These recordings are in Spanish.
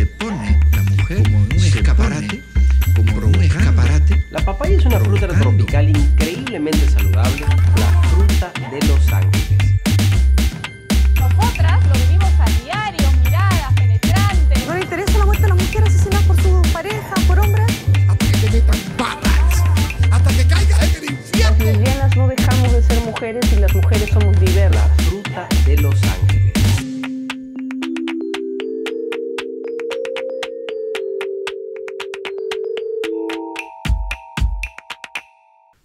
se pone la mujer como un escaparate, como un escaparate. La papaya es una fruta tropical increíblemente saludable, la fruta de los ángeles. Nosotras lo vivimos a diario, miradas penetrantes. ¿No le interesa la muerte a la mujer asesinada por su pareja, por hombres? Hasta que te metan patas, hasta que caiga en el infierno. Las lesbianas no dejamos de ser mujeres y las mujeres somos diversas. La fruta de los ángeles.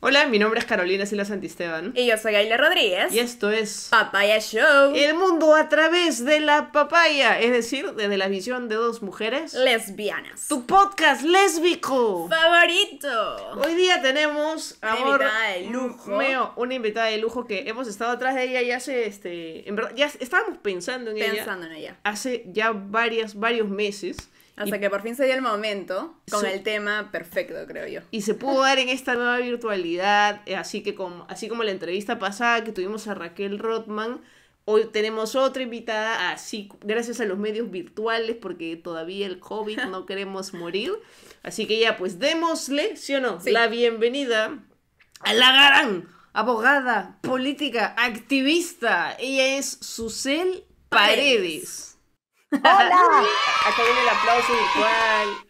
Hola, mi nombre es Carolina Silas Santisteban. Y yo soy Gaila Rodríguez. Y esto es Papaya Show. El mundo a través de la papaya, es decir, desde la visión de dos mujeres lesbianas. Tu podcast lésbico favorito. Hoy día tenemos una invitada de lujo. Meo, una invitada de lujo que hemos estado atrás de ella ya hace este, en verdad ya estábamos pensando en ella. Pensando en ella. Hace ya varios meses. Hasta que por fin se dio el momento con el tema perfecto, creo yo. Y se pudo dar en esta nueva virtualidad, eh, así que como, así como la entrevista pasada que tuvimos a Raquel Rothman, Hoy tenemos otra invitada, así gracias a los medios virtuales, porque todavía el COVID no queremos morir. Así que ya, pues démosle, ¿sí o no? La bienvenida a la Garán, abogada, política, activista. Ella es Susel Paredes. ¡Hola! Acá viene el aplauso virtual.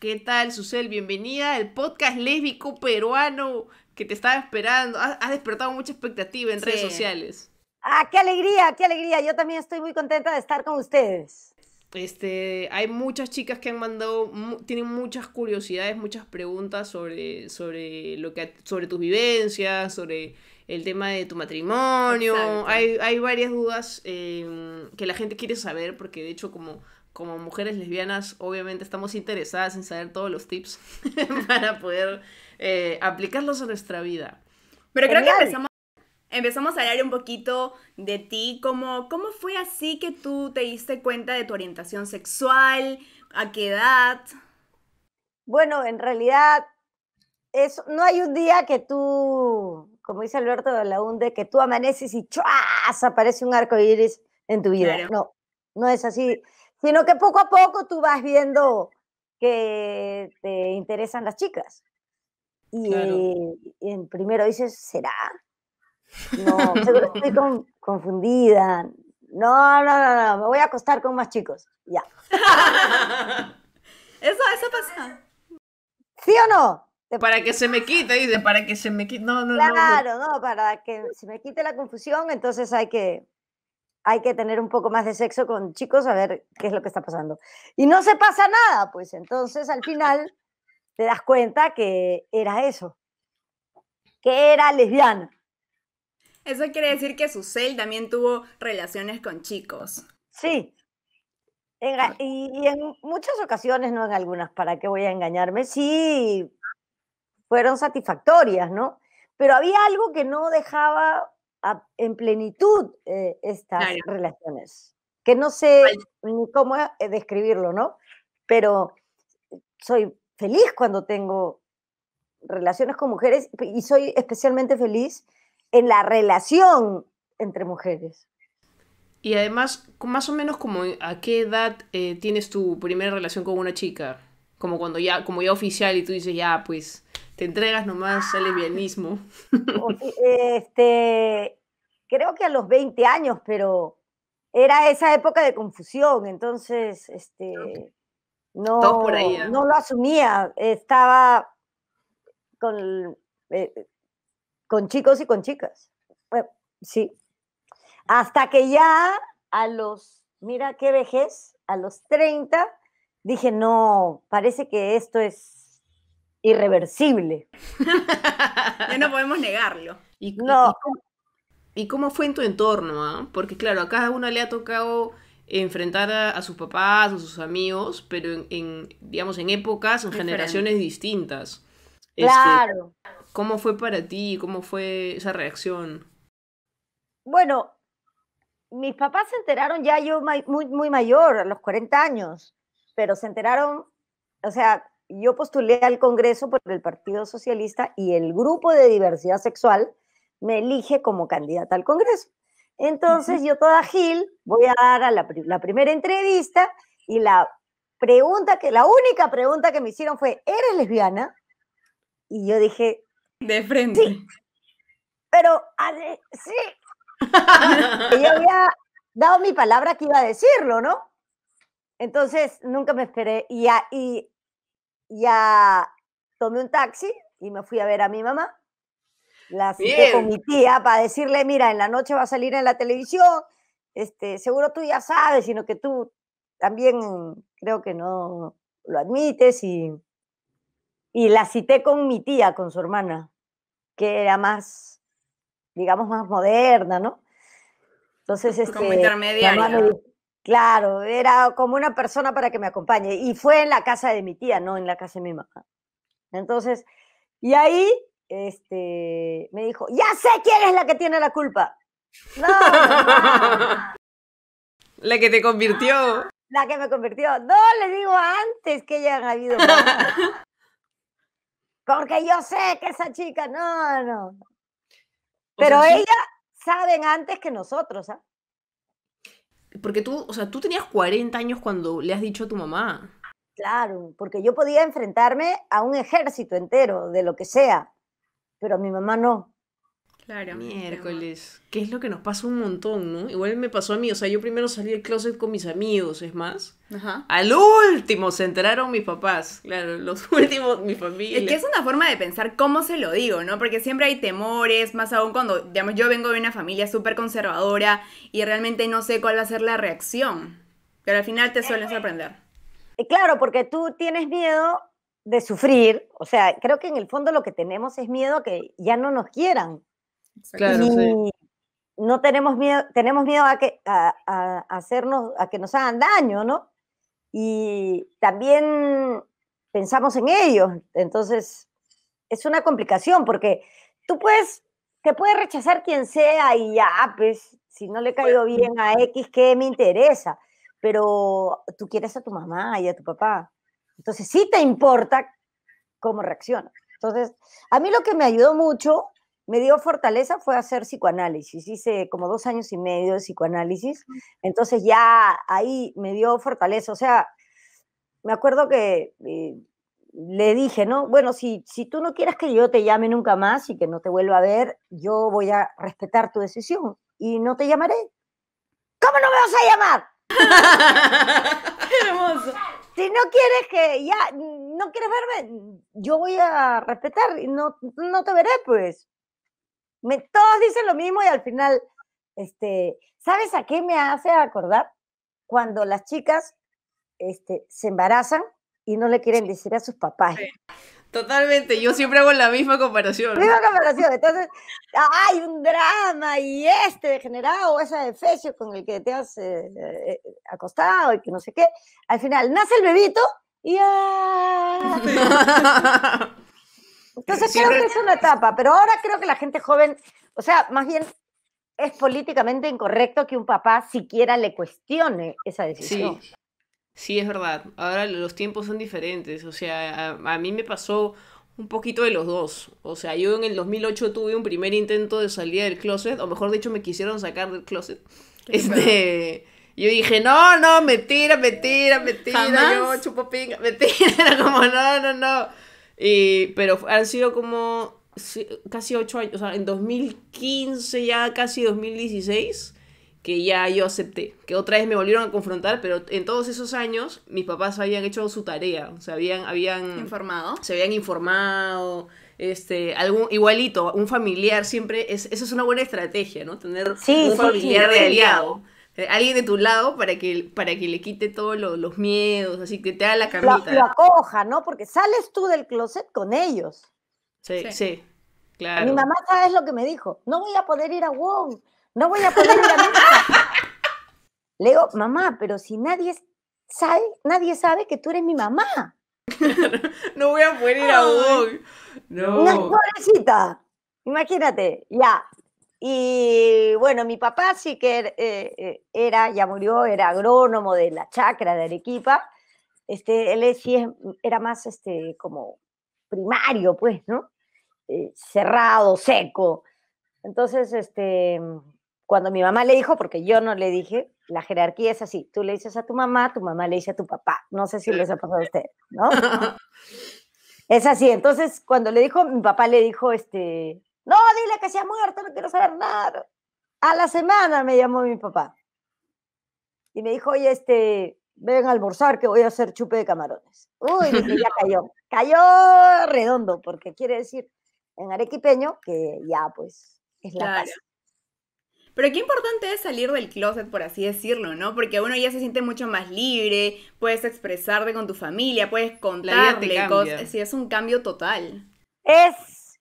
¿Qué tal, Susel? Bienvenida al podcast lésbico peruano que te estaba esperando. Has, despertado mucha expectativa en redes sociales. ¡Ah, qué alegría, qué alegría! Yo también estoy muy contenta de estar con ustedes. Este, hay muchas chicas que han mandado, tienen muchas curiosidades, muchas preguntas sobre, sobre, lo que, sobre tus vivencias, sobre el tema de tu matrimonio. Hay, varias dudas em, que la gente quiere saber, porque de hecho, como, como mujeres lesbianas, obviamente estamos interesadas en saber todos los tips para poder eh, aplicarlos a nuestra vida. Pero creo que empezamos, empezamos a hablar un poquito de ti, como cómo fue así que tú te diste cuenta de tu orientación sexual, a qué edad. Bueno, en realidad eso, no hay un día que tú como dice Alberto de la UNDE, que tú amaneces y ¡chuas! aparece un arco iris en tu vida. No, no es así, sino que poco a poco tú vas viendo que te interesan las chicas. Y, en primero dices, ¿será? No, seguro estoy confundida. No, no, no, no, me voy a acostar con más chicos. Ya. eso, eso pasa. ¿Sí o no? para que se me quite, dice, para que se me quite. No, no, claro, no. para que se me quite la confusión, entonces hay que, hay que tener un poco más de sexo con chicos a ver qué es lo que está pasando. Y no se pasa nada, pues entonces al final te das cuenta que era eso, que era lesbiana. Eso quiere decir que Susel también tuvo relaciones con chicos. Sí. y, y en muchas ocasiones, no en algunas, ¿para qué voy a engañarme? Sí, fueron satisfactorias, ¿no? Pero había algo que no dejaba en plenitud eh, estas relaciones, que no sé ni cómo eh, describirlo, ¿no? Pero soy feliz cuando tengo relaciones con mujeres y soy especialmente feliz en la relación entre mujeres. Y además, más o menos como a qué edad eh, tienes tu primera relación con una chica, como cuando ya, como ya oficial y tú dices, ya, pues te entregas nomás al lesbianismo. Este, creo que a los 20 años, pero era esa época de confusión, entonces este, no, no lo asumía. Estaba con, eh, con chicos y con chicas. Bueno, sí. Hasta que ya a los, mira qué vejez, a los 30, dije, no, parece que esto es irreversible. no podemos negarlo. ¿Y, y, cómo fue en tu entorno? Ah? Porque claro, a cada uno le ha tocado enfrentar a, sus papás, a sus amigos, pero en, digamos, en épocas, en generaciones distintas. Este, claro. ¿Cómo fue para ti? ¿Cómo fue esa reacción? Bueno, mis papás se enteraron ya yo muy, muy mayor, a los 40 años, pero se enteraron, o sea, yo postulé al Congreso por el Partido Socialista y el grupo de diversidad sexual me elige como candidata al Congreso. Entonces yo toda Gil voy a dar la, primera entrevista y la pregunta que, la única pregunta que me hicieron fue, ¿eres lesbiana? Y yo dije... De frente. Sí, pero sí. y yo había dado mi palabra que iba a decirlo, ¿no? Entonces nunca me esperé y, y ya tomé un taxi y me fui a ver a mi mamá. La cité con mi tía para decirle, mira, en la noche va a salir en la televisión, este, seguro tú ya sabes, sino que tú también creo que no lo admites y, y la cité con mi tía, con su hermana, que era más, digamos, más moderna, ¿no? Entonces, este, Como intermediaria. Claro, era como una persona para que me acompañe. Y fue en la casa de mi tía, no en la casa de mi mamá. Entonces, y ahí este, me dijo, ya sé quién es la que tiene la culpa. No, La que te convirtió. La que me convirtió. No, le digo antes que ha habido. Porque yo sé que esa chica, no, no. Pero ella saben antes que nosotros, ¿ah? Porque tú, o sea, tú tenías 40 años cuando le has dicho a tu mamá. Claro, porque yo podía enfrentarme a un ejército entero, de lo que sea, pero a mi mamá no. Claro. Miércoles. Que es lo que nos pasa un montón, ¿no? Igual me pasó a mí. O sea, yo primero salí del closet con mis amigos, es más. Ajá. Al último se enteraron mis papás. Claro, los últimos, mi familia. Es que es una forma de pensar cómo se lo digo, ¿no? Porque siempre hay temores, más aún cuando, digamos, yo vengo de una familia súper conservadora y realmente no sé cuál va a ser la reacción. Pero al final te suelen sorprender. Eh, claro, porque tú tienes miedo de sufrir. O sea, creo que en el fondo lo que tenemos es miedo que ya no nos quieran y No tenemos miedo, tenemos miedo a que a, hacernos, a que nos hagan daño, ¿no? Y también pensamos en ellos. Entonces, es una complicación porque tú puedes, te puedes rechazar quien sea y ya, pues, si no le caigo bien a X, ¿qué me interesa? Pero tú quieres a tu mamá y a tu papá. Entonces, sí te importa cómo reacciona. Entonces, a mí lo que me ayudó mucho me dio fortaleza fue hacer psicoanálisis. Hice como dos años y medio de psicoanálisis. Entonces ya ahí me dio fortaleza. O sea, me acuerdo que eh, le dije, ¿no? Bueno, si, si tú no quieres que yo te llame nunca más y que no te vuelva a ver, yo voy a respetar tu decisión y no te llamaré. ¿Cómo no me vas a llamar? Hermoso. Si no quieres que ya, no quieres verme, yo voy a respetar y no, no te veré, pues todos dicen lo mismo y al final, este, ¿sabes a qué me hace acordar? Cuando las chicas este, se embarazan y no le quieren decir a sus papás. Totalmente, yo siempre hago la misma comparación. misma comparación, entonces hay un drama y este degenerado o esa de fecho con el que te has eh, eh, eh, acostado y que no sé qué. Al final nace el bebito y ¡ah! Entonces creo que es una etapa, pero ahora creo que la gente joven, o sea, más bien es políticamente incorrecto que un papá siquiera le cuestione esa decisión. Sí, sí es verdad. Ahora los tiempos son diferentes, o sea, a, mí me pasó un poquito de los dos. O sea, yo en el 2008 tuve un primer intento de salir del closet, o mejor dicho, me quisieron sacar del closet. Este, yo dije, no, no, mentira, mentira, mentira, tira, yo chupo pinga, mentira, como no, no, no. Eh, pero han sido como casi ocho años, o sea, en 2015 ya, casi 2016, que ya yo acepté. Que otra vez me volvieron a confrontar, pero en todos esos años mis papás habían hecho su tarea, o sea, habían... habían informado. Se habían informado. Este, algún, igualito, un familiar siempre, es, esa es una buena estrategia, ¿no? Tener un familiar de aliado alguien de tu lado para que, para que le quite todos los miedos, así que te da la camita. Lo, acoja, ¿no? Porque sales tú del closet con ellos. Sí, sí, claro. Mi mamá, sabe lo que me dijo? No voy a poder ir a Wong, no voy a poder ir a Wong. Le digo, mamá, pero si nadie sabe, nadie sabe que tú eres mi mamá. no voy a poder ir a Wong. Una pobrecita. Imagínate, ya, y bueno, mi papá sí que er, eh, eh, era, ya murió, era agrónomo de la chacra de Arequipa. Este, él sí era más este, como primario, pues, ¿no? Eh, cerrado, seco. Entonces, este, cuando mi mamá le dijo, porque yo no le dije, la jerarquía es así, tú le dices a tu mamá, tu mamá le dice a tu papá. No sé si les ha pasado a ustedes, ¿no? es así. Entonces, cuando le dijo, mi papá le dijo, este, no, dile que se ha muerto, no quiero saber nada. A la semana me llamó mi papá y me dijo, oye, este, ven a almorzar que voy a hacer chupe de camarones. Uy, Y ya cayó. Cayó redondo, porque quiere decir en arequipeño que ya, pues, es la casa. Pero qué importante es salir del closet, por así decirlo, ¿no? Porque uno ya se siente mucho más libre, puedes expresarte con tu familia, puedes contarle cosas. Sí, es un cambio total. Es,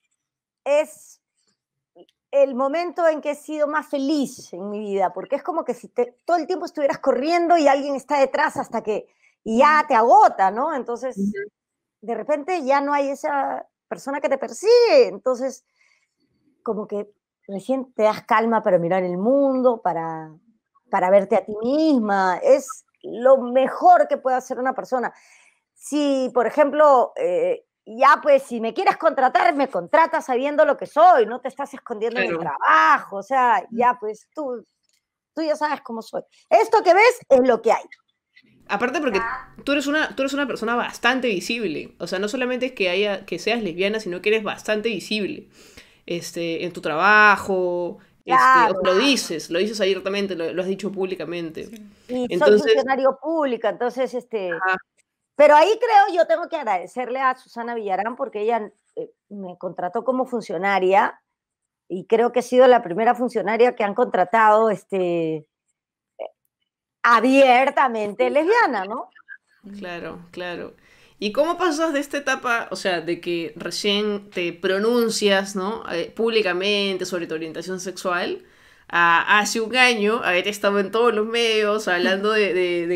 es el momento en que he sido más feliz en mi vida, porque es como que si todo el tiempo estuvieras corriendo y alguien está detrás hasta que ya te agota, ¿no? Entonces, de repente ya no hay esa persona que te persigue, entonces, como que recién te das calma para mirar el mundo, para, para verte a ti misma, es lo mejor que puede hacer una persona. Si, por ejemplo, eh, ya pues si me quieres contratar, me contratas sabiendo lo que soy, no te estás escondiendo en el trabajo, o sea, mm. ya pues tú, tú ya sabes cómo soy. Esto que ves es lo que hay. Aparte porque ah. tú eres una, tú eres una persona bastante visible, o sea, no solamente es que, haya, que seas lesbiana, sino que eres bastante visible este, en tu trabajo, este, lo dices, lo dices abiertamente, lo, has dicho públicamente. Y entonces, soy funcionario público, entonces este, pero ahí creo yo tengo que agradecerle a Susana Villarán porque ella eh, me contrató como funcionaria y creo que ha sido la primera funcionaria que han contratado este, abiertamente lesbiana, ¿no? Claro, claro. ¿Y cómo pasas de esta etapa, o sea, de que recién te pronuncias, ¿no? Eh, públicamente sobre tu orientación sexual, hace un año haber estado en todos los medios hablando de,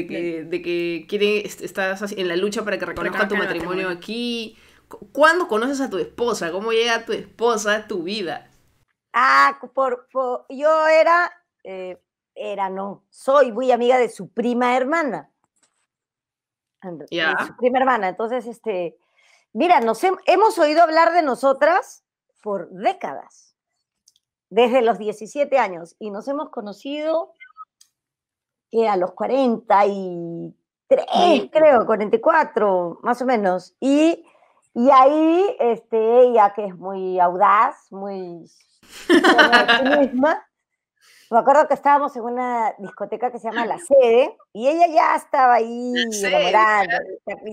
que, de estás en la lucha para que reconozca tu matrimonio, aquí. ¿Cuándo conoces a tu esposa? ¿Cómo llega tu esposa a tu vida? Ah, por, yo era, eh, era no, soy muy amiga de su prima hermana. Yeah. su prima hermana. Entonces, este, mira, nos hemos oído hablar de nosotras por décadas desde los 17 años y nos hemos conocido que a los 43, creo, 44, más o menos. Y, y ahí este, ella, que es muy audaz, muy... misma, me acuerdo que estábamos en una discoteca que se llama La Sede y ella ya estaba ahí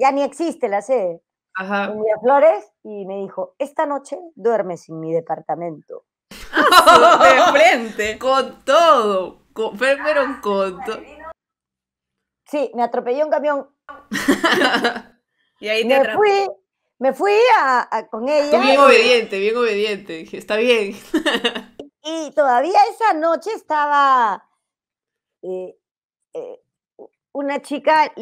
ya ni existe La Sede. Ajá. y me dijo, esta noche duermes en mi departamento. de frente, con todo. Con, con todo. Sí, me atropelló un camión. y ahí te me fui, me fui a, con ella. bien obediente, bien obediente. Dije, está bien. y todavía esa noche estaba eh, eh, una chica,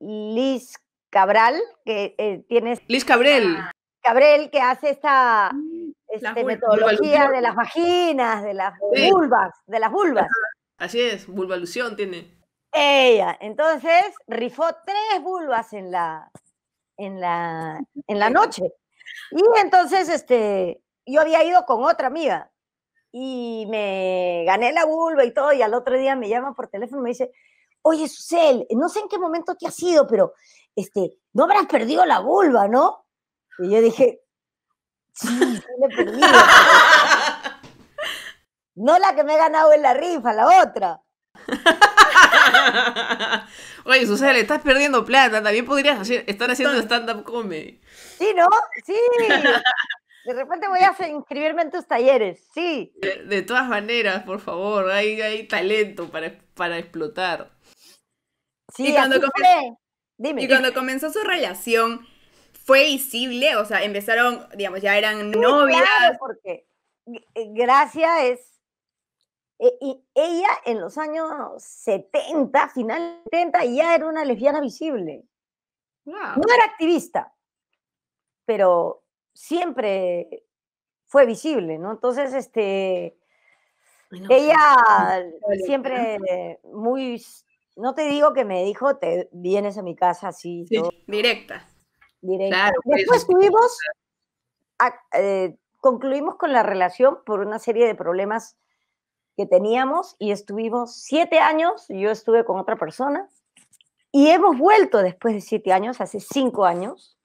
Liz Cabral, que tienes eh, tiene... Liz Cabrel. Cabrel, que hace esta... Mm. Este, metodología de las vaginas, de las vulvas, de las vulvas. Así es, vulvalución tiene. Ella, entonces, rifó tres vulvas en la, en la, en la noche. Y entonces, este, yo había ido con otra amiga y me gané la vulva y todo, y al otro día me llama por teléfono y me dice, oye, Susel, no sé en qué momento te has ido, pero, este, no habrás perdido la vulva, ¿no? Y yo dije, no la que me he ganado en la rifa, la otra. Oye, Susana, estás perdiendo plata. También podrías estar haciendo stand-up comedy. Sí, ¿no? Sí. De repente voy a inscribirme en tus talleres, sí. De, todas maneras, por favor, hay, talento para, explotar. Sí, y cuando, Dime, y cuando comenzó su relación, fue visible, o sea, empezaron, digamos, ya eran novias. Claro, porque eh, Gracia es, e, y ella en los años 70, final 70, ya era una lesbiana visible. No era activista, pero siempre fue visible, ¿no? Entonces, este, pues, ella siempre muy, no te digo que me dijo, te vienes a mi casa así. Directa. Después tuvimos, eh, concluimos con la relación por una serie de problemas que teníamos y estuvimos siete años, yo estuve con otra persona y hemos vuelto después de siete años, hace cinco años,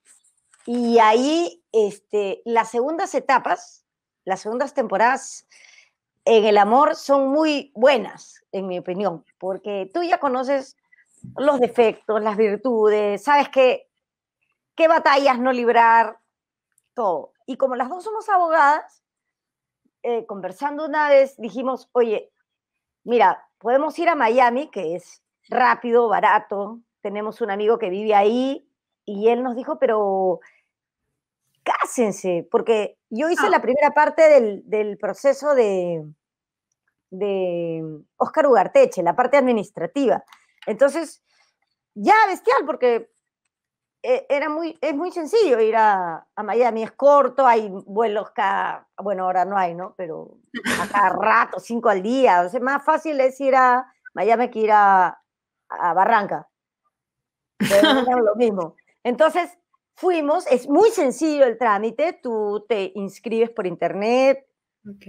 y ahí este, las segundas etapas, las segundas temporadas en el amor son muy buenas, en mi opinión, porque tú ya conoces los defectos, las virtudes, sabes que qué batallas no librar, todo. Y como las dos somos abogadas, eh, conversando una vez dijimos, oye, mira, podemos ir a Miami, que es rápido, barato, tenemos un amigo que vive ahí y él nos dijo, pero cásense, porque yo hice ah. la primera parte del, proceso de, de Óscar Ugarteche, la parte administrativa. Entonces, ya bestial, porque eh, era muy, es muy sencillo ir a, Miami, es corto, hay vuelos cada, bueno, ahora no hay, ¿no? Pero a cada rato, cinco al día, más fácil es ir a Miami que ir a, Barranca. lo mismo. Entonces, fuimos, es muy sencillo el trámite, tú te inscribes por internet,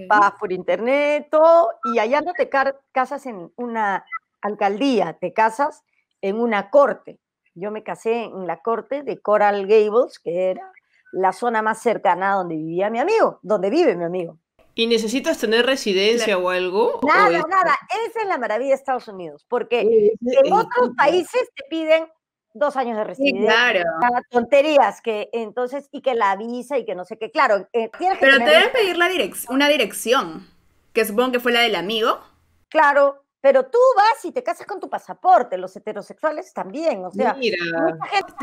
vas por internet, todo, y allá no te casas en una alcaldía, te casas en una corte. Yo me casé en la corte de Coral Gables, que era la zona más cercana donde vivía mi amigo, donde vive mi amigo. ¿Y necesitas tener residencia o algo? Nada, nada. Esa es la maravilla de Estados Unidos, porque en otros países te piden dos años de residencia. claro. Tonterías que entonces, y que la avisa y que no sé qué. Claro, eh, Pero te deben pedir la una dirección, que supongo que fue la del amigo. Claro, pero tú vas y te casas con tu pasaporte, los heterosexuales también, o sea. Mira,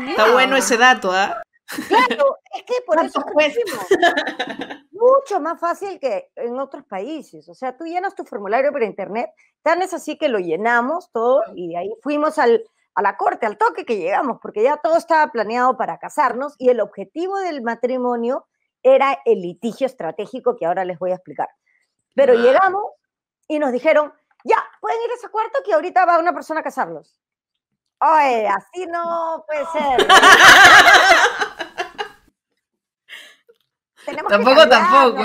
está bueno ese dato, ¿ah? Claro, es que por eso mucho más fácil que en otros países. O sea, tú llenas tu formulario por internet, tan es así que lo llenamos todo y ahí fuimos al, a la corte, al toque que llegamos, porque ya todo estaba planeado para casarnos y el objetivo del matrimonio era el litigio estratégico que ahora les voy a explicar. Pero llegamos y nos dijeron, pueden ir a ese cuarto que ahorita va una persona a casarlos. Oye, así no puede ser. Tenemos tampoco, que tampoco.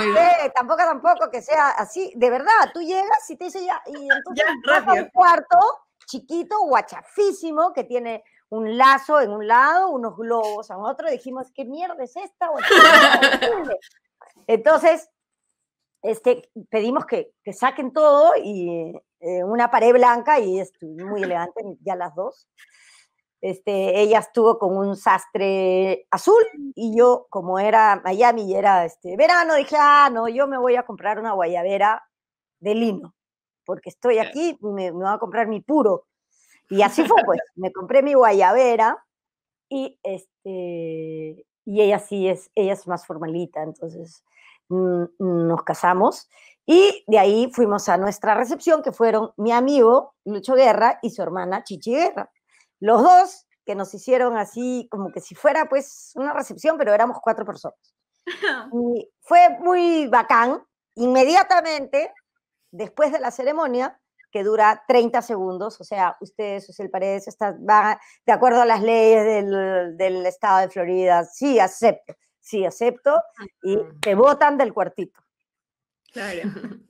tampoco, tampoco, que sea así. De verdad, tú llegas y te dice ya, y entonces un cuarto chiquito, guachafísimo, que tiene un lazo en un lado, unos globos en otro, dijimos, ¿qué mierda es esta? entonces, este, pedimos que, que saquen todo y, eh, una pared blanca y es muy elegante, ya las dos. Este, ella estuvo con un sastre azul y yo, como era Miami y era este, verano, dije, ah, no, yo me voy a comprar una guayabera de lino, porque estoy aquí me, voy a comprar mi puro. Y así fue, pues, me compré mi guayabera y, este, y ella sí es, ella es más formalita, entonces mm, nos casamos y de ahí fuimos a nuestra recepción, que fueron mi amigo Lucho Guerra y su hermana Chichi Guerra. Los dos que nos hicieron así, como que si fuera pues una recepción, pero éramos cuatro personas. Y fue muy bacán. Inmediatamente, después de la ceremonia, que dura 30 segundos, o sea, ustedes, el Paredes, está, de acuerdo a las leyes del, del estado de Florida, sí, acepto, sí, acepto, y te votan del cuartito. Claro.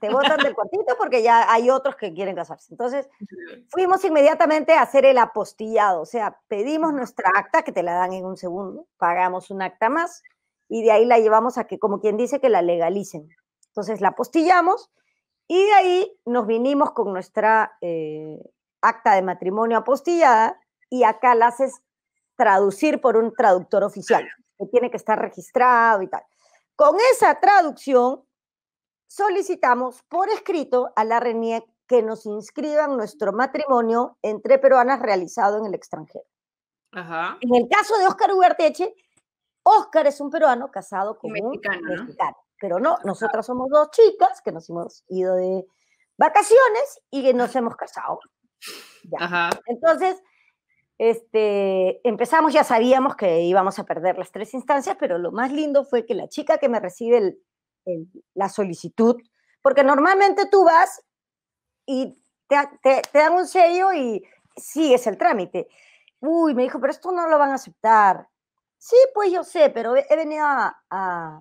Te votan del cuartito porque ya hay otros que quieren casarse. Entonces, fuimos inmediatamente a hacer el apostillado, o sea, pedimos nuestra acta, que te la dan en un segundo, pagamos un acta más, y de ahí la llevamos a que, como quien dice, que la legalicen. Entonces, la apostillamos, y de ahí nos vinimos con nuestra eh, acta de matrimonio apostillada, y acá la haces traducir por un traductor oficial, que tiene que estar registrado y tal. Con esa traducción solicitamos por escrito a la RENIEC que nos inscriban nuestro matrimonio entre peruanas realizado en el extranjero. Ajá. En el caso de Óscar Ugarteche, Óscar es un peruano casado con un mexicano. Pero no, nosotras somos dos chicas que nos hemos ido de vacaciones y que nos hemos casado. Entonces, este, empezamos, ya sabíamos que íbamos a perder las tres instancias, pero lo más lindo fue que la chica que me recibe el la solicitud, porque normalmente tú vas y te, te, dan un sello y sigues el trámite. Uy, me dijo, pero esto no lo van a aceptar. Sí, pues yo sé, pero he venido a,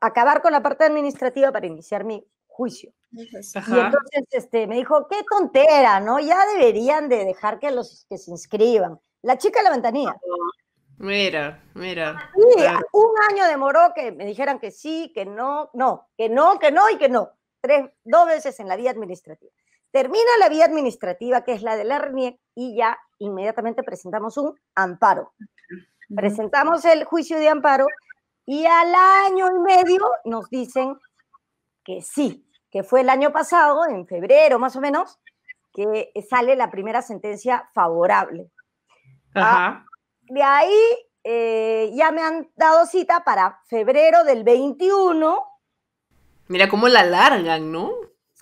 acabar con la parte administrativa para iniciar mi juicio. Y entonces este, me dijo, qué tontera, ¿no? Ya deberían de dejar que los que se inscriban. La chica de la ventanilla. Mira, mira. un año demoró que me dijeran que sí, que no, no, que no, que no y que no. Tres, dos veces en la vía administrativa. Termina la vía administrativa, que es la de la RNIEC, y ya inmediatamente presentamos un amparo. Presentamos el juicio de amparo y al año y medio nos dicen que sí, que fue el año pasado, en febrero más o menos, que sale la primera sentencia favorable. Ajá de ahí eh, ya me han dado cita para febrero del 21. Mira cómo la largan, ¿no?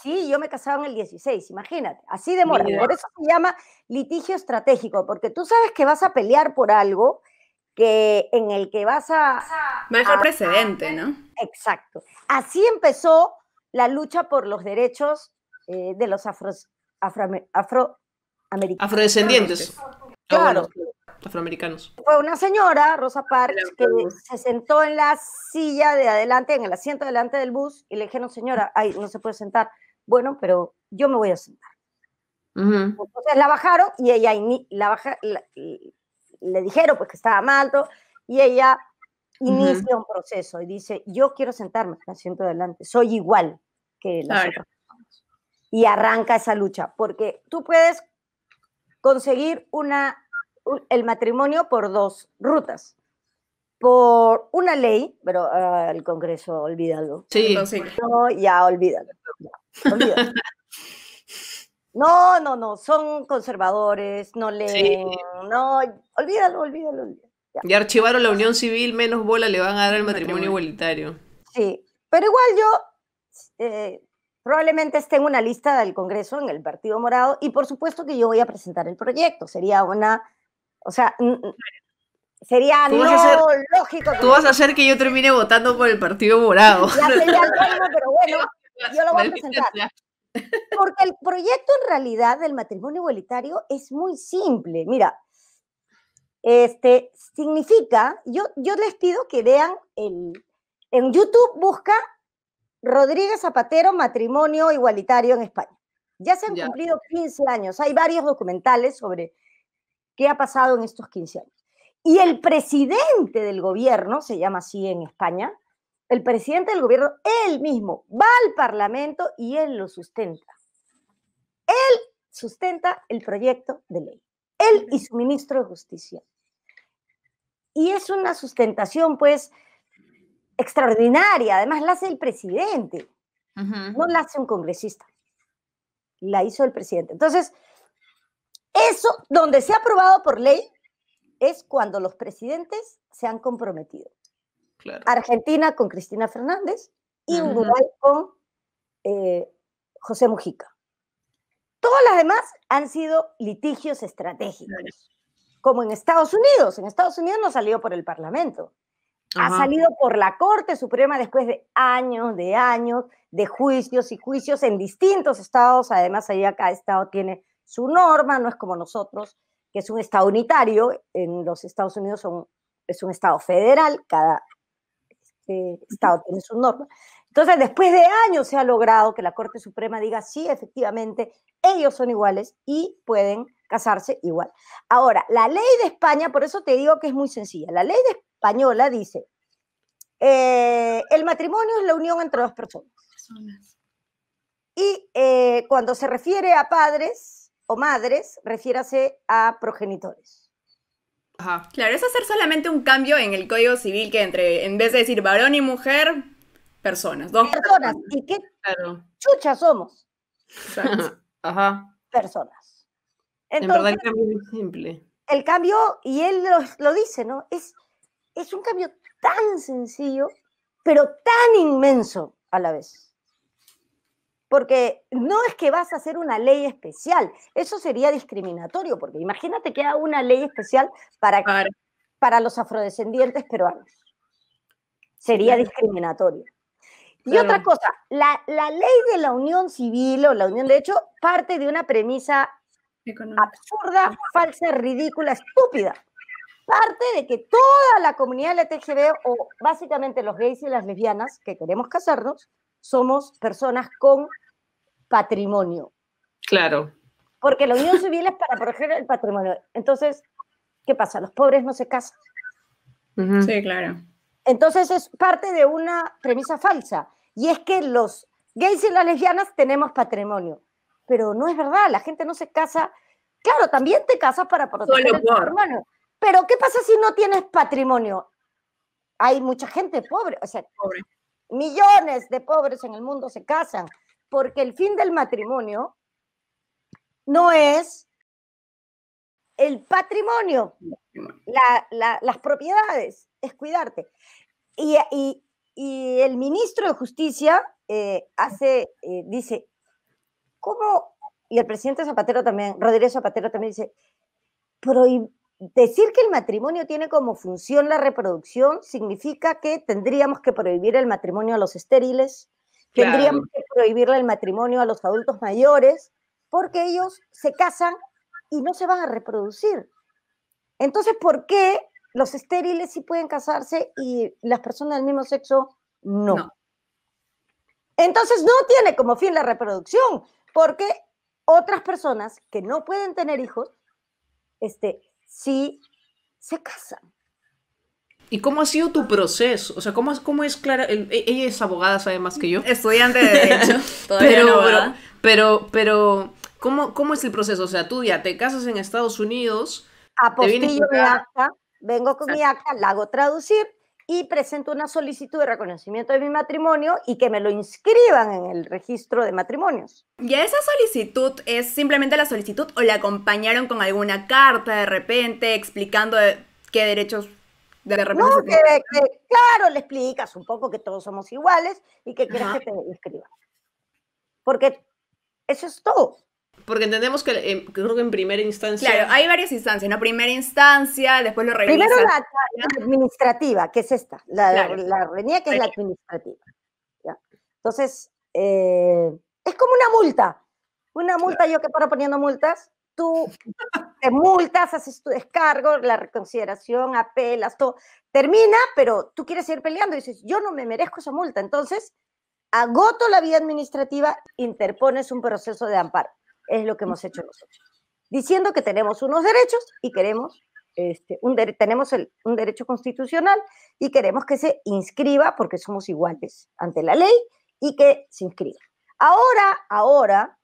Sí, yo me casaba en el 16, imagínate, así demora. Por eso se llama litigio estratégico, porque tú sabes que vas a pelear por algo que en el que vas a... Mejor dejar precedente, ¿no? Exacto. Así empezó la lucha por los derechos eh, de los afro, afroamericanos. Afrodescendientes. Claro, afroamericanos. Fue una señora, Rosa Parks, que se sentó en la silla de adelante, en el asiento delante del bus, y le dijeron, señora, ay, no se puede sentar. Bueno, pero yo me voy a sentar. Entonces la bajaron y ella la baja, le dijeron pues que estaba malto, y ella inicia un proceso y dice, yo quiero sentarme en el asiento delante, soy igual que las otras Y arranca esa lucha, porque tú puedes conseguir una el matrimonio por dos rutas. Por una ley, pero ah, el Congreso, olvídalo. Sí, sí. No, ya, olvídalo. no, no, no, son conservadores, no le no, olvídalo, olvídalo. olvídalo ya. archivaron la unión civil, menos bola le van a dar el matrimonio, igualitario. Sí, pero igual yo eh, probablemente esté en una lista del Congreso, en el Partido Morado, y por supuesto que yo voy a presentar el proyecto. Sería una o sea, sería no lógico. Tú vas a hacer que yo termine votando por el Partido Morado. Ya sería el pero bueno, yo lo voy a presentar. Porque el proyecto en realidad del matrimonio igualitario es muy simple. Mira, este significa, yo, yo les pido que vean el, en YouTube busca Rodríguez Zapatero, matrimonio igualitario en España. Ya se han cumplido 15 años. Hay varios documentales sobre qué ha pasado en estos 15 años. Y el presidente del gobierno, se llama así en España, el presidente del gobierno, él mismo, va al Parlamento y él lo sustenta. Él sustenta el proyecto de ley, él y su ministro de Justicia. Y es una sustentación, pues, extraordinaria. Además, la hace el presidente, no la hace un congresista. La hizo el presidente. Entonces, eso, donde se ha aprobado por ley, es cuando los presidentes se han comprometido. Argentina con Cristina Fernández y Uruguay con eh, José Mujica. Todas las demás han sido litigios estratégicos, como en Estados Unidos. En Estados Unidos no salió por el Parlamento, ha salido por la Corte Suprema después de años, de años, de juicios y juicios en distintos estados. Además, allá cada estado tiene su norma no es como nosotros, que es un estado unitario. En los Estados Unidos son, es un estado federal, cada este, estado tiene su norma. Entonces, después de años se ha logrado que la Corte Suprema diga, sí, efectivamente, ellos son iguales y pueden casarse igual. Ahora, la ley de España, por eso te digo que es muy sencilla, la ley de española dice, eh, el matrimonio es la unión entre dos personas. Y eh, cuando se refiere a padres, o madres, refiérase a progenitores. Ajá. Claro, es hacer solamente un cambio en el Código Civil que entre, en vez de decir varón y mujer, personas. personas. ¿Y qué claro. somos? Ajá. Personas. Entonces, en verdad el cambio es simple. El cambio, y él lo, dice, ¿no? Es, es un cambio tan sencillo, pero tan inmenso a la vez porque no es que vas a hacer una ley especial, eso sería discriminatorio, porque imagínate que haga una ley especial para, para, los afrodescendientes peruanos. Sería discriminatorio. Y otra cosa, la, ley de la unión civil o la unión de hecho parte de una premisa absurda, falsa, ridícula, estúpida. Parte de que toda la comunidad LTGB o básicamente los gays y las lesbianas que queremos casarnos, somos personas con patrimonio. Claro. Porque la unión civil es para proteger el patrimonio. Entonces, ¿qué pasa? Los pobres no se casan. Sí, claro. Entonces es parte de una premisa falsa. Y es que los gays y las lesbianas tenemos patrimonio. Pero no es verdad, la gente no se casa. Claro, también te casas para proteger el por. patrimonio. Pero ¿qué pasa si no tienes patrimonio? Hay mucha gente pobre, o sea, pobre. Millones de pobres en el mundo se casan porque el fin del matrimonio no es el patrimonio, las propiedades, es cuidarte. Y, el ministro de Justicia eh, hace, eh, dice, ¿cómo? Y el presidente Zapatero también, Rodríguez Zapatero también dice, prohibir decir que el matrimonio tiene como función la reproducción significa que tendríamos que prohibir el matrimonio a los estériles, tendríamos que prohibirle el matrimonio a los adultos mayores, porque ellos se casan y no se van a reproducir. Entonces, ¿por qué los estériles sí pueden casarse y las personas del mismo sexo no? no. Entonces, no tiene como fin la reproducción, porque otras personas que no pueden tener hijos este, si se casan. ¿Y cómo ha sido tu proceso? O sea, ¿cómo, es Clara? E, ella es abogada, sabe más que yo. Estudiante de Derecho. pero, pero, pero, ¿cómo, es el proceso? O sea, tú ya te casas en Estados Unidos. Apostillo mi acta, vengo con mi acta, la hago traducir y presento una solicitud de reconocimiento de mi matrimonio y que me lo inscriban en el registro de matrimonios. ¿Y esa solicitud es simplemente la solicitud o le acompañaron con alguna carta de repente explicando eh, qué derechos de repente claro, le explicas un poco que todos somos iguales y que quieres que te inscriban. Porque eso es todo. Porque entendemos eh, que creo que en primera instancia. Claro, hay varias instancias, ¿no? Primera instancia, después lo revisa. Primero la, administrativa, que es esta, la, la, que es la administrativa. Entonces, eh, es como una multa. Una multa, yo que paro poniendo multas, tú te multas, haces tu descargo, la reconsideración, apelas, todo. Termina, pero tú quieres seguir peleando y dices, yo no me merezco esa multa. Entonces, agoto la vía administrativa, interpones un proceso de amparo es lo que hemos hecho nosotros. Diciendo que tenemos unos derechos y queremos, este, tenemos un derecho constitucional y queremos que se inscriba porque somos iguales ante la ley y que se inscriba. Ahora, ahora,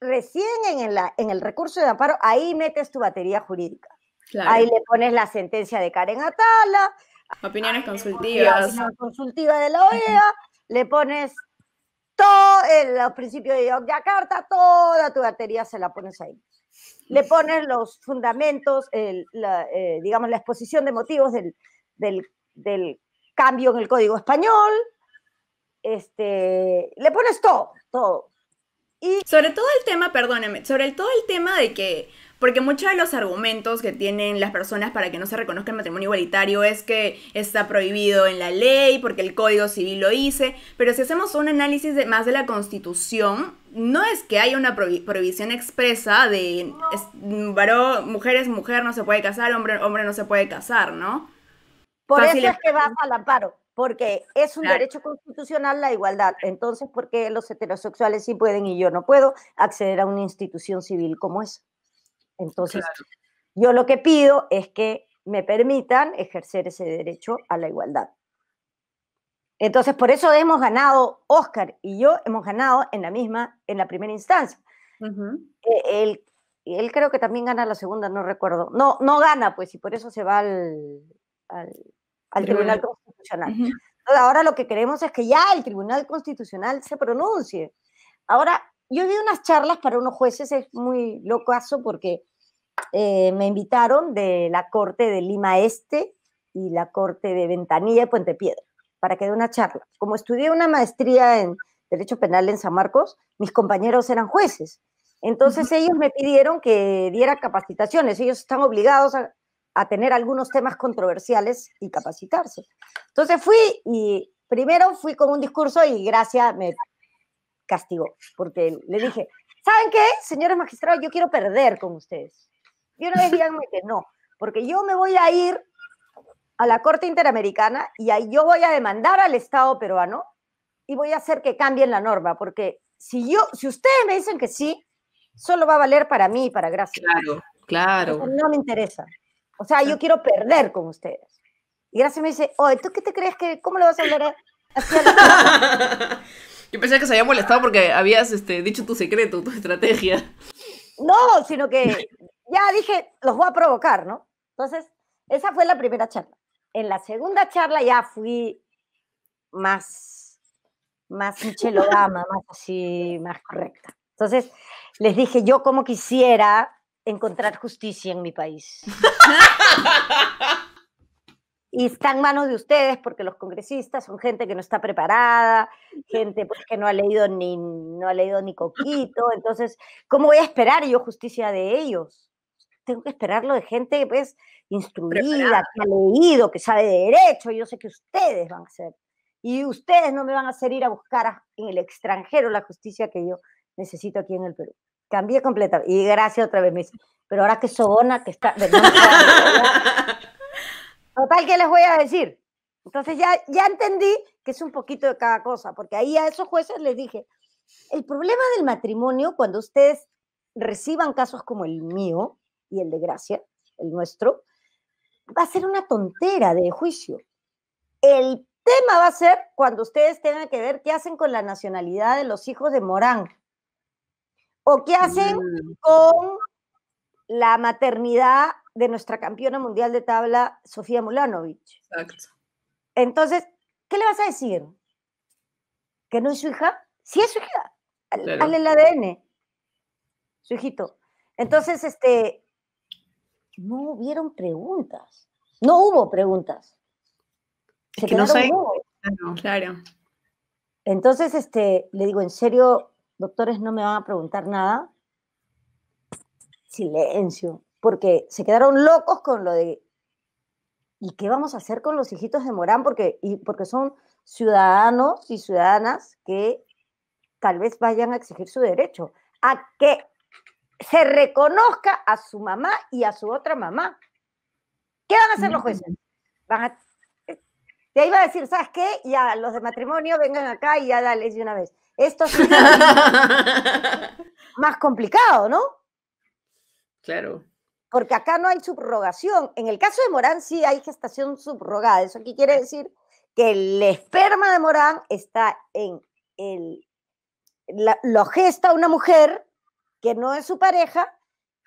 recién en, la, en el recurso de amparo, ahí metes tu batería jurídica. Ahí le pones la sentencia de Karen Atala. Opiniones consultivas. Opinión consultiva de la OEA. Le pones todo el principio de Yogyakarta, toda tu batería se la pones ahí. Le pones los fundamentos, el, eh, digamos, la exposición de motivos del, cambio en el código español. Este, le pones todo, todo. Y... Sobre todo el tema, perdóname, sobre todo el tema de que porque muchos de los argumentos que tienen las personas para que no se reconozca el matrimonio igualitario es que está prohibido en la ley, porque el Código Civil lo dice, pero si hacemos un análisis más de la Constitución, no es que haya una prohibición expresa de varón, mujer es mujer, no se puede casar, hombre, hombre no se puede casar, ¿no? Por eso es que vas al amparo, porque es un derecho constitucional la igualdad. Entonces, ¿por qué los heterosexuales sí pueden y yo no puedo acceder a una institución civil como esa? Entonces, yo lo que pido es que me permitan ejercer ese derecho a la igualdad. Entonces, por eso hemos ganado, Oscar y yo hemos ganado en la misma, en la primera instancia. E, él, creo que también gana la segunda, no recuerdo. No, no gana, pues, y por eso se va al, al, Tribunal Constitucional. Ahora lo que queremos es que ya el Tribunal Constitucional se pronuncie. Ahora, yo di unas charlas para unos jueces, es muy locazo porque eh, me invitaron de la Corte de Lima Este y la Corte de Ventanilla y Puente Piedra para que dé una charla. Como estudié una maestría en Derecho Penal en San Marcos, mis compañeros eran jueces. Entonces ellos me pidieron que diera capacitaciones. Ellos están obligados a, a tener algunos temas controversiales y capacitarse. Entonces fui y primero fui con un discurso y gracias, me castigo, porque le dije, ¿saben qué, señores magistrados? Yo quiero perder con ustedes. yo no vez que no, porque yo me voy a ir a la Corte Interamericana y ahí yo voy a demandar al Estado peruano y voy a hacer que cambien la norma, porque si yo, si ustedes me dicen que sí, solo va a valer para mí y para Gracia. Claro, claro. no me interesa. O sea, yo quiero perder con ustedes. Y Gracia me dice, oye, ¿tú qué te crees que, cómo le vas a hablar Yo pensé que se había molestado porque habías este, dicho tu secreto, tu estrategia. No, sino que ya dije, los voy a provocar, ¿no? Entonces, esa fue la primera charla. En la segunda charla ya fui más, más chelodama, más así, más correcta. Entonces, les dije, yo como quisiera encontrar justicia en mi país. y está en manos de ustedes porque los congresistas son gente que no está preparada, gente pues, que no ha leído ni no ha leído ni coquito, entonces ¿cómo voy a esperar yo justicia de ellos? Tengo que esperarlo de gente que es instruida, que ha leído, que sabe de derecho, yo sé que ustedes van a ser. y ustedes no me van a hacer ir a buscar en el extranjero la justicia que yo necesito aquí en el Perú. Cambié completamente y gracias otra vez, me pero ahora que sobona que está Total, ¿qué les voy a decir? Entonces ya, ya entendí que es un poquito de cada cosa, porque ahí a esos jueces les dije, el problema del matrimonio, cuando ustedes reciban casos como el mío y el de Gracia, el nuestro, va a ser una tontera de juicio. El tema va a ser cuando ustedes tengan que ver qué hacen con la nacionalidad de los hijos de Morán o qué hacen mm. con la maternidad de nuestra campeona mundial de tabla, Sofía Mulanovich. Exacto. Entonces, ¿qué le vas a decir? ¿Que no es su hija? Sí es su hija. el ADN. Su hijito. Entonces, este, no hubieron preguntas. No hubo preguntas. Se Claro, claro. Entonces, este, le digo, en serio, doctores, no me van a preguntar nada. Silencio porque se quedaron locos con lo de, ¿y qué vamos a hacer con los hijitos de Morán? Porque, y, porque son ciudadanos y ciudadanas que tal vez vayan a exigir su derecho a que se reconozca a su mamá y a su otra mamá. ¿Qué van a hacer los jueces? Van eh, ahí va a decir, ¿sabes qué? Ya los de matrimonio vengan acá y ya dale de una vez. Esto es más complicado, ¿no? Claro porque acá no hay subrogación. En el caso de Morán sí hay gestación subrogada. Eso aquí quiere decir que el esperma de Morán está en La, lo gesta una mujer que no es su pareja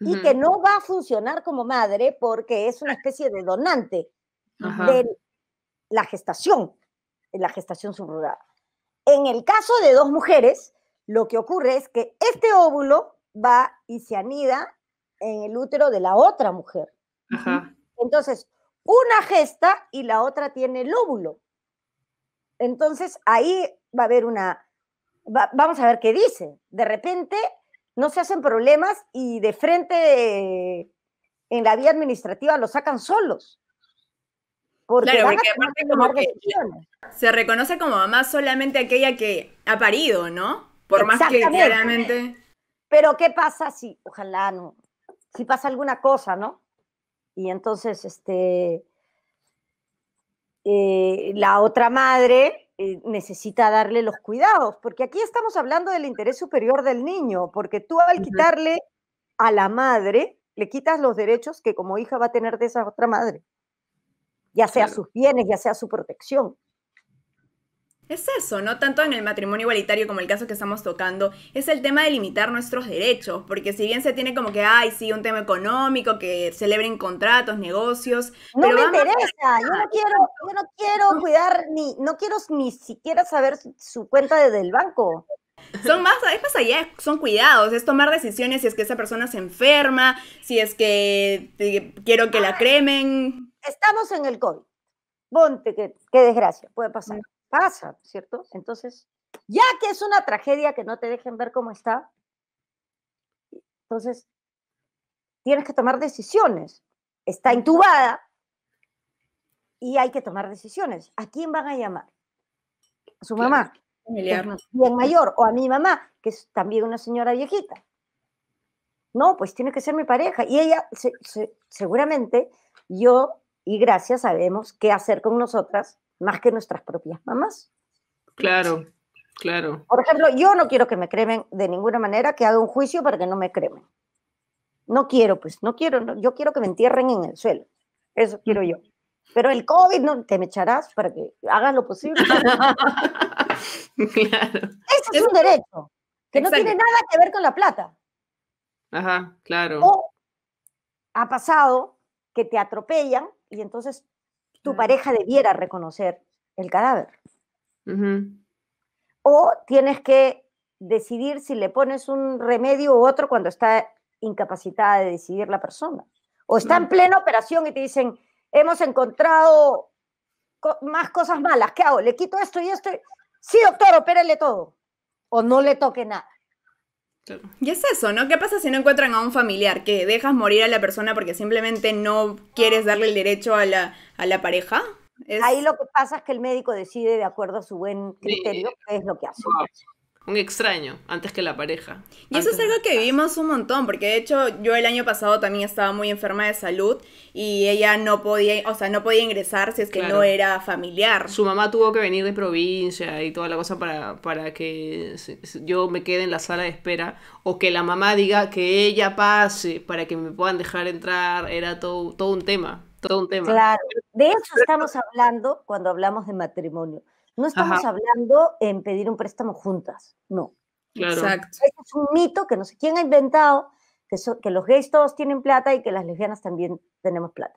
y que no va a funcionar como madre porque es una especie de donante de la gestación, la gestación subrogada. En el caso de dos mujeres, lo que ocurre es que este óvulo va y se anida en el útero de la otra mujer. Entonces, una gesta y la otra tiene el óvulo. Entonces, ahí va a haber una, vamos a ver qué dice. De repente, no se hacen problemas y de frente eh, en la vía administrativa lo sacan solos. Porque porque aparte como que se reconoce como mamá solamente aquella que ha parido, ¿no? Por más que claramente. Pero ¿qué pasa si, ojalá no, si pasa alguna cosa, ¿no? Y entonces, este, eh, la otra madre eh, necesita darle los cuidados, porque aquí estamos hablando del interés superior del niño, porque tú al quitarle a la madre, le quitas los derechos que como hija va a tener de esa otra madre, ya sea sus bienes, ya sea su protección. Es eso, no tanto en el matrimonio igualitario como el caso que estamos tocando, es el tema de limitar nuestros derechos, porque si bien se tiene como que, ay, sí, un tema económico, que celebren contratos, negocios. No me interesa, yo no quiero, yo no quiero cuidar ni, no quiero ni siquiera saber su, cuenta desde el banco. Son más, es más allá, son cuidados, es tomar decisiones si es que esa persona se enferma, si es que quiero que la ah, cremen. Estamos en el COVID. Ponte, qué desgracia, puede pasar pasa, ¿cierto? Entonces, ya que es una tragedia que no te dejen ver cómo está, entonces tienes que tomar decisiones. Está intubada y hay que tomar decisiones. ¿A quién van a llamar? A su mamá, bien mayor, o a mi mamá, que es también una señora viejita. No, pues tiene que ser mi pareja. Y ella, seguramente, yo y gracias sabemos qué hacer con nosotras más que nuestras propias mamás. Claro, claro. Por ejemplo, yo no quiero que me cremen de ninguna manera, que haga un juicio para que no me cremen. No quiero, pues, no quiero, yo quiero que me entierren en el suelo. Eso mm. quiero yo. Pero el COVID, no, te me echarás para que hagas lo posible. claro. Eso es un derecho, que no tiene nada que ver con la plata. Ajá, claro. O ha pasado que te atropellan y entonces tu pareja debiera reconocer el cadáver. O tienes que decidir si le pones un remedio u otro cuando está incapacitada de decidir la persona. O está en plena operación y te dicen, hemos encontrado más cosas malas, ¿qué hago? ¿Le quito esto y esto? Sí, doctor, opérele todo. O no le toque nada. Y es eso, ¿no? ¿Qué pasa si no encuentran a un familiar? ¿Que dejas morir a la persona porque simplemente no quieres darle el derecho a la, a la pareja? Ahí lo que pasa es que el médico decide de acuerdo a su buen criterio eh, qué es lo que hace un extraño antes que la pareja. Y eso es algo que vivimos un montón, porque de hecho yo el año pasado también estaba muy enferma de salud y ella no podía, o sea, no podía ingresar si es que no era familiar. Su mamá tuvo que venir de provincia y toda la cosa para, para que yo me quede en la sala de espera o que la mamá diga que ella pase para que me puedan dejar entrar, era todo, todo un tema, todo un tema. Claro, de eso estamos hablando cuando hablamos de matrimonio no estamos hablando en pedir un préstamo juntas, no. Claro. es un mito que no sé quién ha inventado, que, que los gays todos tienen plata y que las lesbianas también tenemos plata.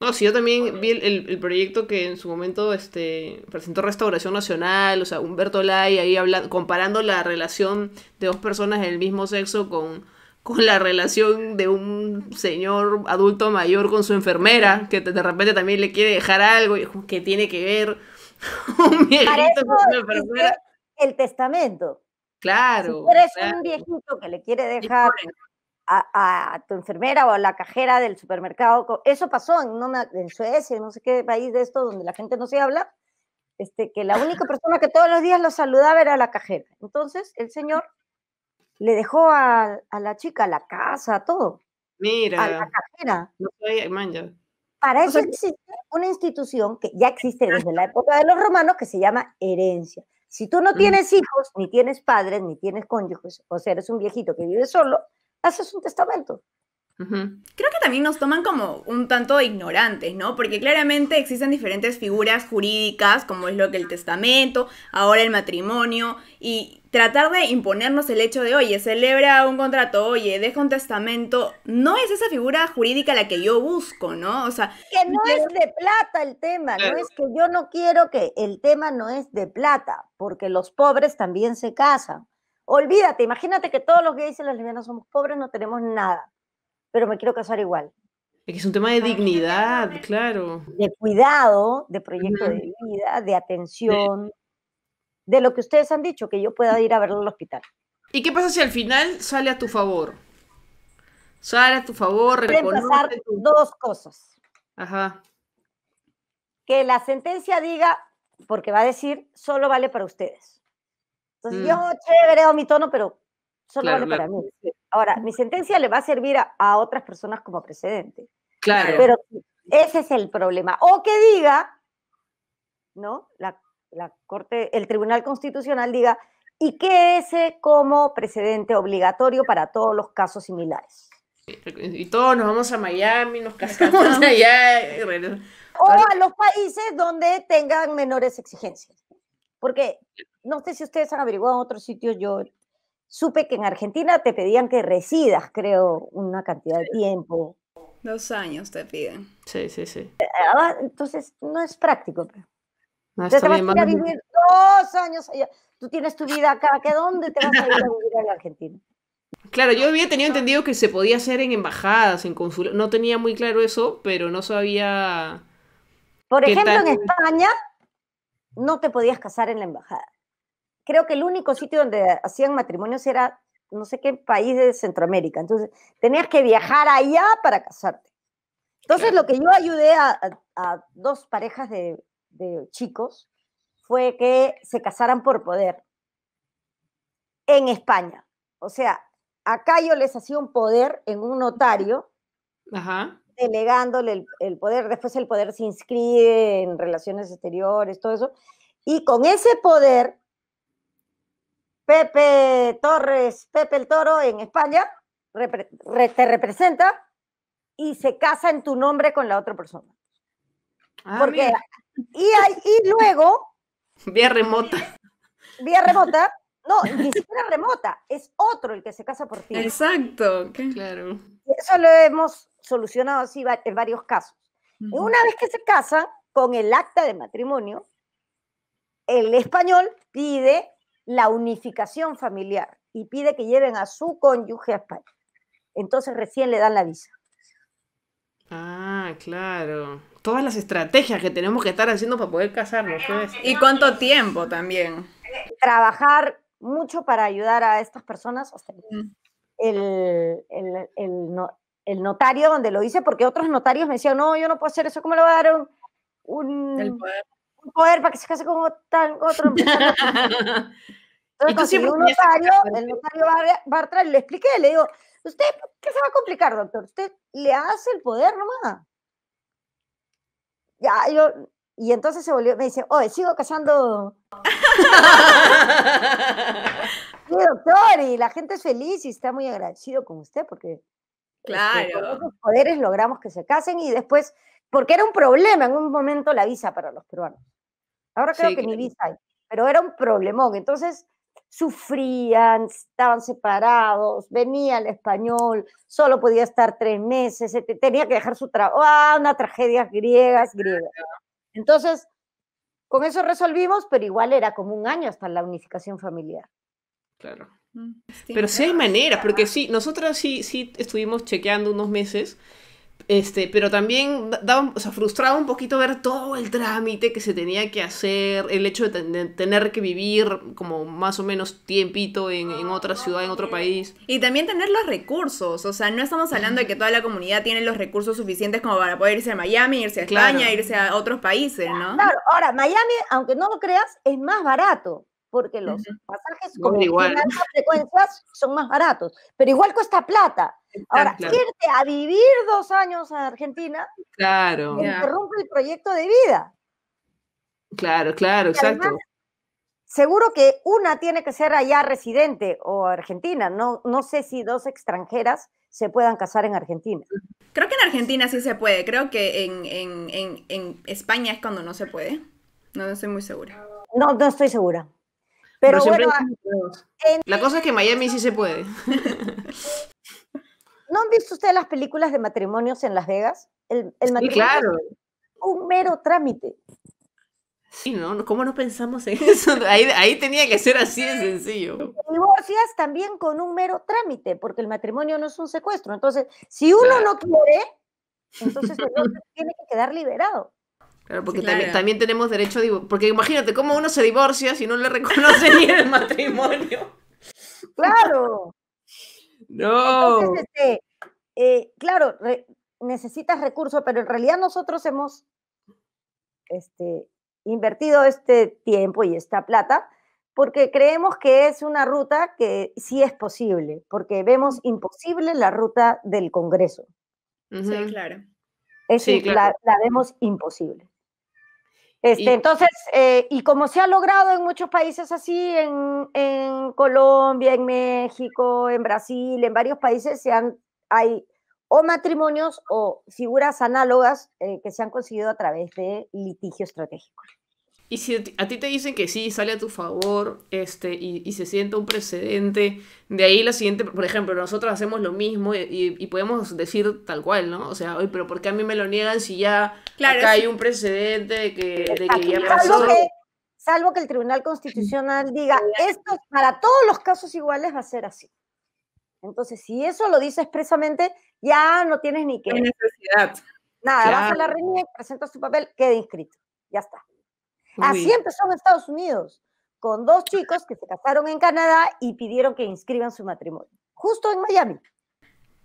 No, sí, yo también vi el, proyecto que en su momento este, presentó Restauración Nacional, o sea, Humberto Lai ahí hablando, comparando la relación de dos personas del mismo sexo con, con la relación de un señor adulto mayor con su enfermera, que de repente también le quiere dejar algo, que tiene que ver. un viejito El testamento. Claro. Si eres un viejito que le quiere dejar a, tu enfermera o a la cajera del supermercado, eso pasó en, en Suecia, no sé qué país de esto donde la gente no se habla, este, que la única persona que todos los días lo saludaba era la cajera. Entonces el señor le dejó a, la chica la casa, todo. Mira. A la cajera. No soy, para eso existe una institución que ya existe desde la época de los romanos que se llama herencia. Si tú no mm. tienes hijos, ni tienes padres, ni tienes cónyuges, o sea, eres un viejito que vive solo, haces un testamento. Creo que también nos toman como un tanto ignorantes, ¿no? Porque claramente existen diferentes figuras jurídicas, como es lo que el testamento, ahora el matrimonio, y tratar de imponernos el hecho de, oye, celebra un contrato, oye, deja un testamento, no es esa figura jurídica la que yo busco, ¿no? O sea... Que no es de plata el tema, no es que yo no quiero que el tema no es de plata, porque los pobres también se casan. Olvídate, imagínate que todos los gays y los lesbianas somos pobres, no tenemos nada pero me quiero casar igual. Es un tema de dignidad, claro. De cuidado, de proyecto de vida, de atención, de lo que ustedes han dicho, que yo pueda ir a verlo al hospital. ¿Y qué pasa si al final sale a tu favor? Sale a tu favor, reconoce... pasar dos cosas. Ajá. Que la sentencia diga, porque va a decir, solo vale para ustedes. Entonces, yo, mm. chévere, mi tono, pero para mí. Ahora, mi sentencia le va a servir a, otras personas como precedente. Claro. Pero ese es el problema. O que diga, ¿no? La, Corte, el Tribunal Constitucional diga, y que ese como precedente obligatorio para todos los casos similares. Y todos nos vamos a Miami, nos casamos allá. Eh, o a los países donde tengan menores exigencias. Porque no sé si ustedes han averiguado en otros sitios, yo supe que en Argentina te pedían que residas, creo, una cantidad de tiempo. Dos años te piden. Sí, sí, sí. Eh, ah, entonces, no es práctico. No, te vas a vivir dos años allá. Tú tienes tu vida acá. ¿Que dónde te vas a ir a vivir en Argentina? Claro, yo había tenido entendido que se podía hacer en embajadas, en consulados. No tenía muy claro eso, pero no sabía. Por ejemplo, en España no te podías casar en la embajada creo que el único sitio donde hacían matrimonios era no sé qué país de Centroamérica. Entonces, tenías que viajar allá para casarte. Entonces, lo que yo ayudé a, dos parejas de, chicos fue que se casaran por poder en España. O sea, acá yo les hacía un poder en un notario, delegándole el, poder, después el poder se inscribe en relaciones exteriores, todo eso, y con ese poder Pepe Torres, Pepe el Toro en España, te representa y se casa en tu nombre con la otra persona. ¿Por ah, Porque, y, y luego... Vía remota. Vía remota. No, ni siquiera remota, es otro el que se casa por ti. Exacto, claro. Eso lo hemos solucionado así en varios casos. Una vez que se casa, con el acta de matrimonio, el español pide la unificación familiar y pide que lleven a su cónyuge a España. Entonces recién le dan la visa. Ah, claro. Todas las estrategias que tenemos que estar haciendo para poder casarnos. Pues. ¿Y cuánto tiempo también? Trabajar mucho para ayudar a estas personas. el, notario donde lo hice, porque otros notarios me decían, no, yo no puedo hacer eso, ¿cómo le daron un, poder. para que se case con otro? Con Entonces, Entonces un notario, el notario Bartra le expliqué, le digo, ¿usted qué se va a complicar, doctor? Usted le hace el poder nomás. Ya, yo, y entonces se volvió, me dice, oye, sigo casando. sí, doctor, y la gente es feliz y está muy agradecido con usted porque este, claro. con poderes logramos que se casen y después, porque era un problema en un momento la visa para los peruanos. Ahora creo que, que ni visa hay, pero era un problemón. Entonces, sufrían, estaban separados, venía el español, solo podía estar tres meses, tenía que dejar su trabajo, ¡ah! una tragedia griega, griega, Entonces, con eso resolvimos, pero igual era como un año hasta la unificación familiar. Claro. Mm, pero sí hay maneras, porque sí, nosotros sí, sí estuvimos chequeando unos meses este, pero también daba, o sea, frustraba un poquito ver todo el trámite que se tenía que hacer, el hecho de tener que vivir como más o menos tiempito en, otra ciudad, en otro país. Y también tener los recursos, o sea, no estamos hablando de que toda la comunidad tiene los recursos suficientes como para poder irse a Miami, irse a España, irse a otros países, ¿no? Claro, ahora, Miami, aunque no lo creas, es más barato porque los pasajes con frecuencias son más baratos, pero igual cuesta plata. Ahora, irte a vivir dos años a Argentina claro. interrumpe el proyecto de vida. Claro, claro, exacto. seguro que una tiene que ser allá residente o argentina. No, no sé si dos extranjeras se puedan casar en Argentina. Creo que en Argentina sí se puede. Creo que en, en, en, en España es cuando no se puede. No, estoy muy segura. No, no estoy segura. Pero, bueno, la cosa es que en Miami sí se puede. ¿No han visto ustedes las películas de matrimonios en Las Vegas? El, matrimonio sí, claro. un mero trámite. Sí, ¿no? ¿Cómo no pensamos en eso? Ahí, tenía que ser así de sencillo. divorcias también con un mero trámite, porque el matrimonio no es un secuestro. Entonces, si uno no quiere, entonces el tiene que quedar liberado. Claro, porque También, también, tenemos derecho a Porque imagínate cómo uno se divorcia si no le reconoce ni el matrimonio. Claro. No. Entonces, este, eh, claro, necesitas recursos, pero en realidad nosotros hemos este, invertido este tiempo y esta plata porque creemos que es una ruta que sí es posible, porque vemos imposible la ruta del Congreso. Sí, claro. Es, la, vemos imposible. Este, entonces, eh, y como se ha logrado en muchos países así, en, Colombia, en México, en Brasil, en varios países se han, hay o matrimonios o figuras análogas eh, que se han conseguido a través de litigio estratégico. Y si a ti te dicen que sí, sale a tu favor, este, y, se sienta un precedente, de ahí la siguiente, por ejemplo, nosotros hacemos lo mismo y, podemos decir tal cual, ¿no? O sea, hoy pero ¿por qué a mí me lo niegan si ya claro, hay un precedente de que, ya pasó? Salvo que, el Tribunal Constitucional diga, esto para todos los casos iguales va a ser así. Entonces, si eso lo dice expresamente, ya no tienes ni que... necesidad. Nada, vas a la reunión, presentas tu papel, queda inscrito. Ya está. Así empezó en Estados Unidos, con dos chicos que se casaron en Canadá y pidieron que inscriban su matrimonio, justo en Miami.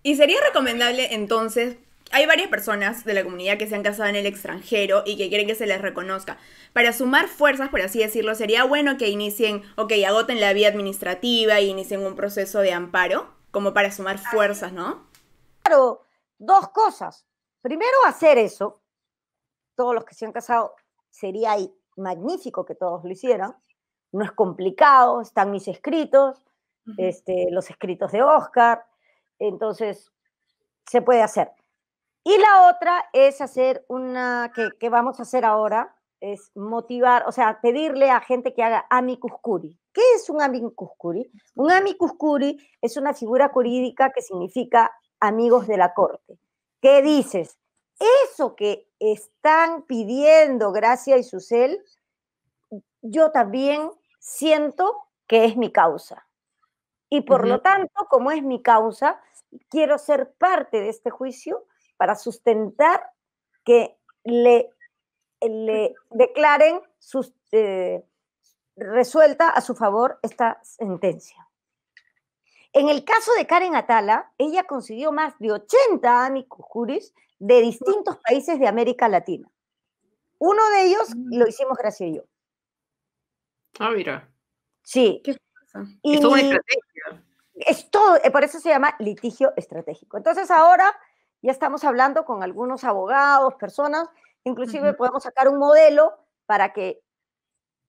Y sería recomendable entonces hay varias personas de la comunidad que se han casado en el extranjero y que quieren que se les reconozca. Para sumar fuerzas, por así decirlo, sería bueno que inicien, ok, agoten la vía administrativa e inicien un proceso de amparo, como para sumar fuerzas, ¿no? Claro, dos cosas. Primero, hacer eso. Todos los que se han casado, sería magnífico que todos lo hicieran. No es complicado, están mis escritos, este, los escritos de Oscar. Entonces, se puede hacer. Y la otra es hacer una, que, vamos a hacer ahora, es motivar, o sea, pedirle a gente que haga curi. ¿Qué es un curi? Un curi es una figura jurídica que significa amigos de la corte. ¿Qué dices? eso que están pidiendo Gracia y Susel, yo también siento que es mi causa. Y por lo tanto, como es mi causa, quiero ser parte de este juicio para sustentar que le, le declaren eh, resuelta a su favor esta sentencia. En el caso de Karen Atala, ella consiguió más de 80 amicus juris de distintos países de América Latina. Uno de ellos mm. lo hicimos gracias a yo. Ah, mira. Sí. ¿Qué es estrategia. Es todo, eh, por eso se llama litigio estratégico. Entonces ahora ya estamos hablando con algunos abogados, personas, inclusive podemos sacar un modelo para que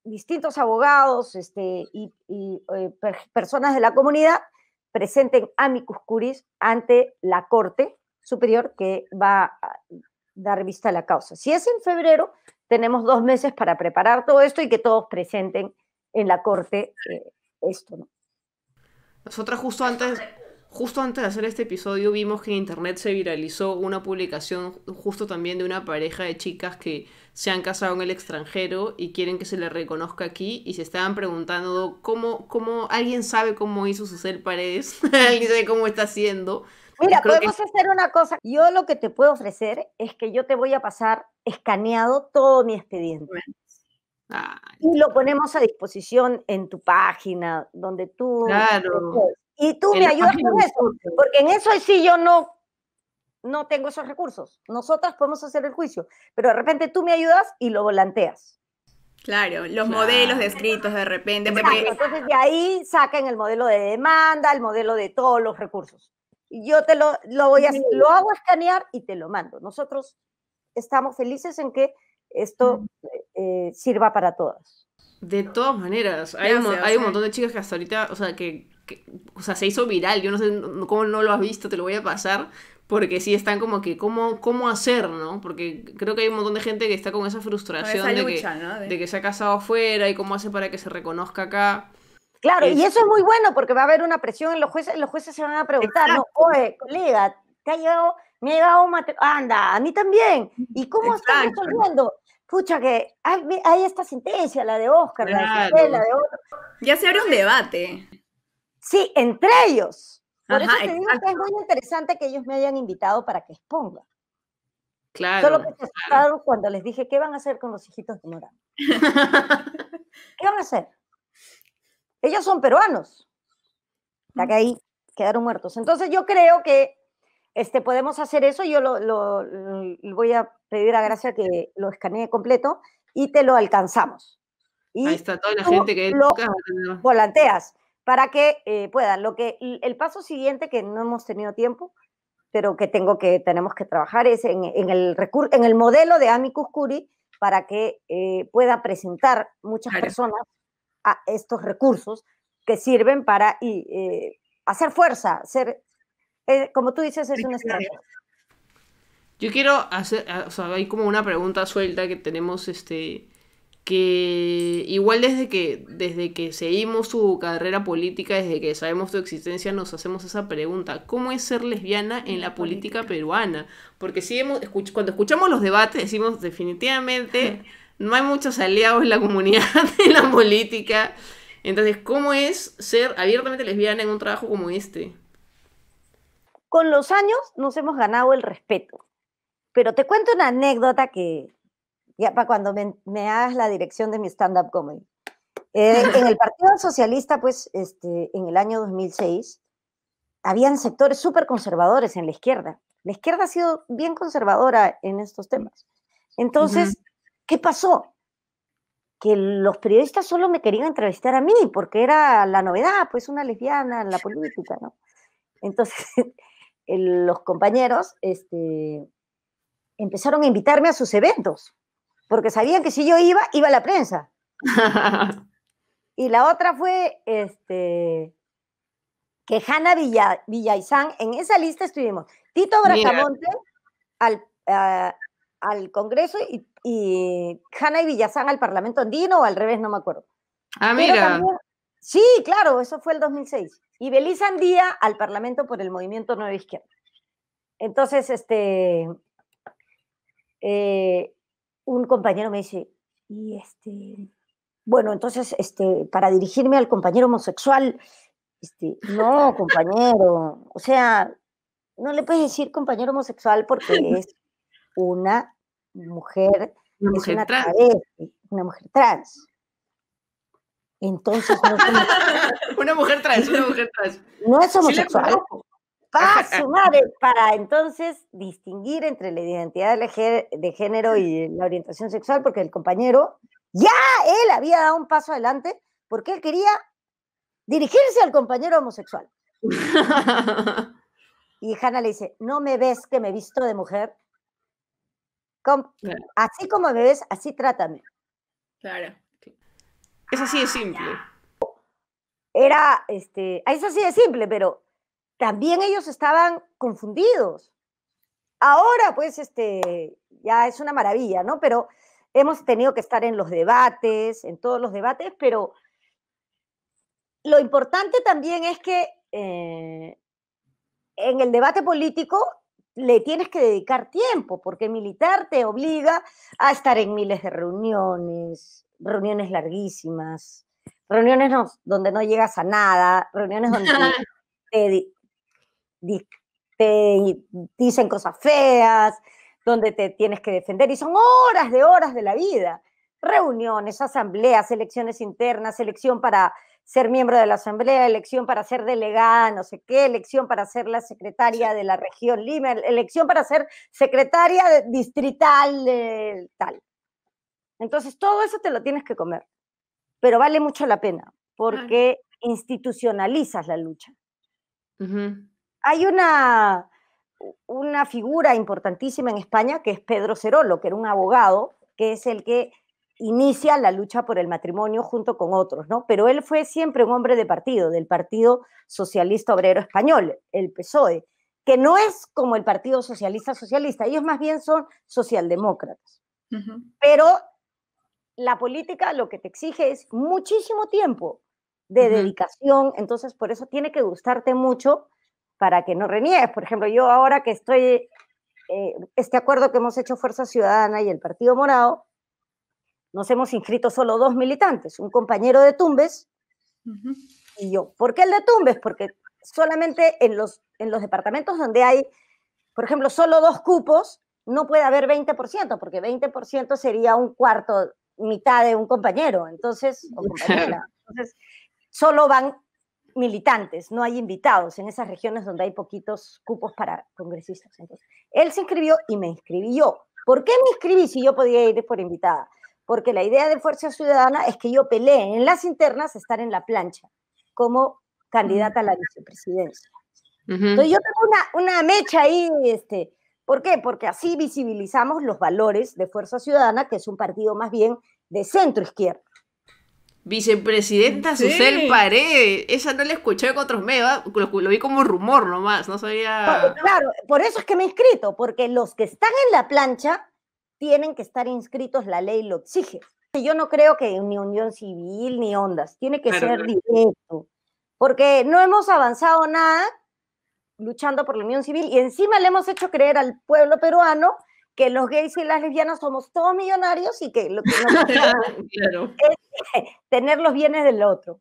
distintos abogados este, y, eh, personas de la comunidad presenten amicus curis ante la corte Superior que va a dar vista a la causa. Si es en febrero, tenemos dos meses para preparar todo esto y que todos presenten en la Corte eh, esto. Nosotras justo antes, justo antes de hacer este episodio vimos que en internet se viralizó una publicación justo también de una pareja de chicas que se han casado en el extranjero y quieren que se les reconozca aquí y se estaban preguntando cómo, cómo alguien sabe cómo hizo Susel Paredes, alguien sabe cómo está haciendo Mira, podemos hacer una cosa. Yo lo que te puedo ofrecer es que yo te voy a pasar escaneado todo mi expediente. y lo ponemos a disposición en tu página, donde tú... Y tú me ayudas con eso, porque en eso sí yo no, no tengo esos recursos. Nosotras podemos hacer el juicio, pero de repente tú me ayudas y lo volanteas. Claro, los modelos descritos de repente. Entonces de ahí sacan el modelo de demanda, el modelo de todos los recursos yo te lo, lo voy a, lo hago escanear y te lo mando. Nosotros estamos felices en que esto mm. eh, sirva para todas. De todas maneras, hay, un, eh. montón de chicas que hasta ahorita, o sea, que, o sea, se hizo viral, yo no sé cómo no lo has visto, te lo voy a pasar, porque sí están como que, ¿cómo, cómo hacer, Porque creo que hay un montón de gente que está con esa frustración de, que, de... de que se ha casado afuera y cómo hace para que se reconozca acá. Claro, y eso es muy bueno porque va a haber una presión en los jueces, los jueces se van a preguntar, no, oye, colega, te ha llegado, me ha llegado anda, a mí también, ¿y cómo están resolviendo? escucha que hay, esta sentencia, la de Oscar, la, de Isabel, la de otro. Ya se abre un debate. Sí, entre ellos. Por eso te digo que es muy interesante que ellos me hayan invitado para que exponga. Claro. Solo que se claro. cuando les dije, ¿qué van a hacer con los hijitos de Morán? ¿Qué van a hacer? ellos son peruanos. Ya que ahí quedaron muertos. Entonces yo creo que este, podemos hacer eso. Yo lo, voy a pedir a Gracia que lo escanee completo y te lo alcanzamos. Y ahí está toda la gente que volanteas para que eh, puedan. Lo que el paso siguiente que no hemos tenido tiempo, pero que tengo que tenemos que trabajar es en, en el en el modelo de Amicus Curi, para que eh, pueda presentar muchas personas a estos recursos que sirven para y, eh, hacer fuerza, ser, eh, como tú dices, es un estrategia. Yo quiero hacer, ah, o sea, hay como una pregunta suelta que tenemos, este, que igual desde que, desde que seguimos su carrera política, desde que sabemos tu existencia, nos hacemos esa pregunta, ¿cómo es ser lesbiana en la política peruana? Porque si hemos, cuando escuchamos los debates decimos definitivamente no hay muchos aliados en la comunidad, en la política. Entonces, ¿cómo es ser abiertamente lesbiana en un trabajo como este? Con los años nos hemos ganado el respeto. Pero te cuento una anécdota que, ya para cuando me, me hagas la dirección de mi stand-up comedy. Eh, en el Partido Socialista, pues, este, en el año 2006, habían sectores súper conservadores en la izquierda. La izquierda ha sido bien conservadora en estos temas. Entonces, ¿Qué pasó? Que los periodistas solo me querían entrevistar a mí, porque era la novedad, pues una lesbiana en la política, ¿no? Entonces, los compañeros este, empezaron a invitarme a sus eventos, porque sabían que si yo iba, iba a la prensa. y la otra fue este, que Hanna Villa, en esa lista estuvimos Tito Bracamonte al, eh, al Congreso y y Hanna y Villazán al Parlamento Andino, o al revés, no me acuerdo. Ah, mira. sí, claro, eso fue el 2006. Y Belisa Andía al Parlamento por el Movimiento Nueva Izquierda. Entonces, este, eh, un compañero me dice, y este, bueno, entonces, este, para dirigirme al compañero homosexual, este, no, compañero, o sea, no le puedes decir compañero homosexual porque es una mujer, una mujer es una trans. una mujer trans. Entonces, no una mujer trans, una mujer trans. No es homosexual. madre, para entonces distinguir entre la identidad de género y la orientación sexual, porque el compañero ya él había dado un paso adelante porque él quería dirigirse al compañero homosexual. Y Hannah le dice, ¿no me ves que me visto de mujer? Así como me ves, así trátame. Claro. Es así de simple. Era, este, es así de simple, pero también ellos estaban confundidos. Ahora, pues, este, ya es una maravilla, ¿no? Pero hemos tenido que estar en los debates, en todos los debates, pero lo importante también es que eh, en el debate político le tienes que dedicar tiempo, porque militar te obliga a estar en miles de reuniones, reuniones larguísimas, reuniones donde no llegas a nada, reuniones donde te, dicen cosas feas, donde te tienes que defender, y son horas de horas de la vida, reuniones, asambleas, elecciones internas, elección para ser miembro de la Asamblea, elección para ser delegada, no sé qué, elección para ser la secretaria de la región Lima, elección para ser secretaria distrital eh, tal. Entonces, todo eso te lo tienes que comer, pero vale mucho la pena porque institucionalizas la lucha. Hay una, una figura importantísima en España que es Pedro Cerolo, que era un abogado, que es el que inicia la lucha por el matrimonio junto con otros, ¿no? Pero él fue siempre un hombre de partido, del Partido Socialista Obrero Español, el PSOE, que no es como el Partido Socialista Socialista, ellos más bien son socialdemócratas. Pero la política lo que te exige es muchísimo tiempo de dedicación, entonces por eso tiene que gustarte mucho para que no reniegues. Por ejemplo, yo ahora que estoy, eh, este acuerdo que hemos hecho Fuerza Ciudadana y el Partido Morado, nos hemos inscrito solo dos militantes, un compañero de Tumbes y yo. ¿Por qué el de Tumbes? Porque solamente en los, en los departamentos donde hay, por ejemplo, solo dos cupos, no puede haber 20%, porque 20% sería un cuarto, mitad de un compañero, entonces, o compañera. Entonces, solo van militantes, no hay invitados en esas regiones donde hay poquitos cupos para congresistas. Entonces, él se inscribió y me inscribí yo. ¿Por qué me inscribí si yo podía ir por invitada? porque la idea de Fuerza Ciudadana es que yo pelee en las internas estar en la plancha como candidata a la vicepresidencia. Entonces yo tengo una, mecha ahí, este, ¿por qué? Porque así visibilizamos los valores de Fuerza Ciudadana, que es un partido más bien de centro izquierda. Vicepresidenta sí. Susel Paredes, esa no la escuché con otros medios, lo, vi como rumor nomás, no sabía... claro, por eso es que me he inscrito, porque los que están en la plancha tienen que estar inscritos, la ley lo exige. Yo no creo que ni unión civil ni ondas, tiene que ser directo, porque no hemos avanzado nada luchando por la unión civil y encima le hemos hecho creer al pueblo peruano que los gays y las lesbianas somos todos millonarios y que lo que nos es tener los bienes del otro.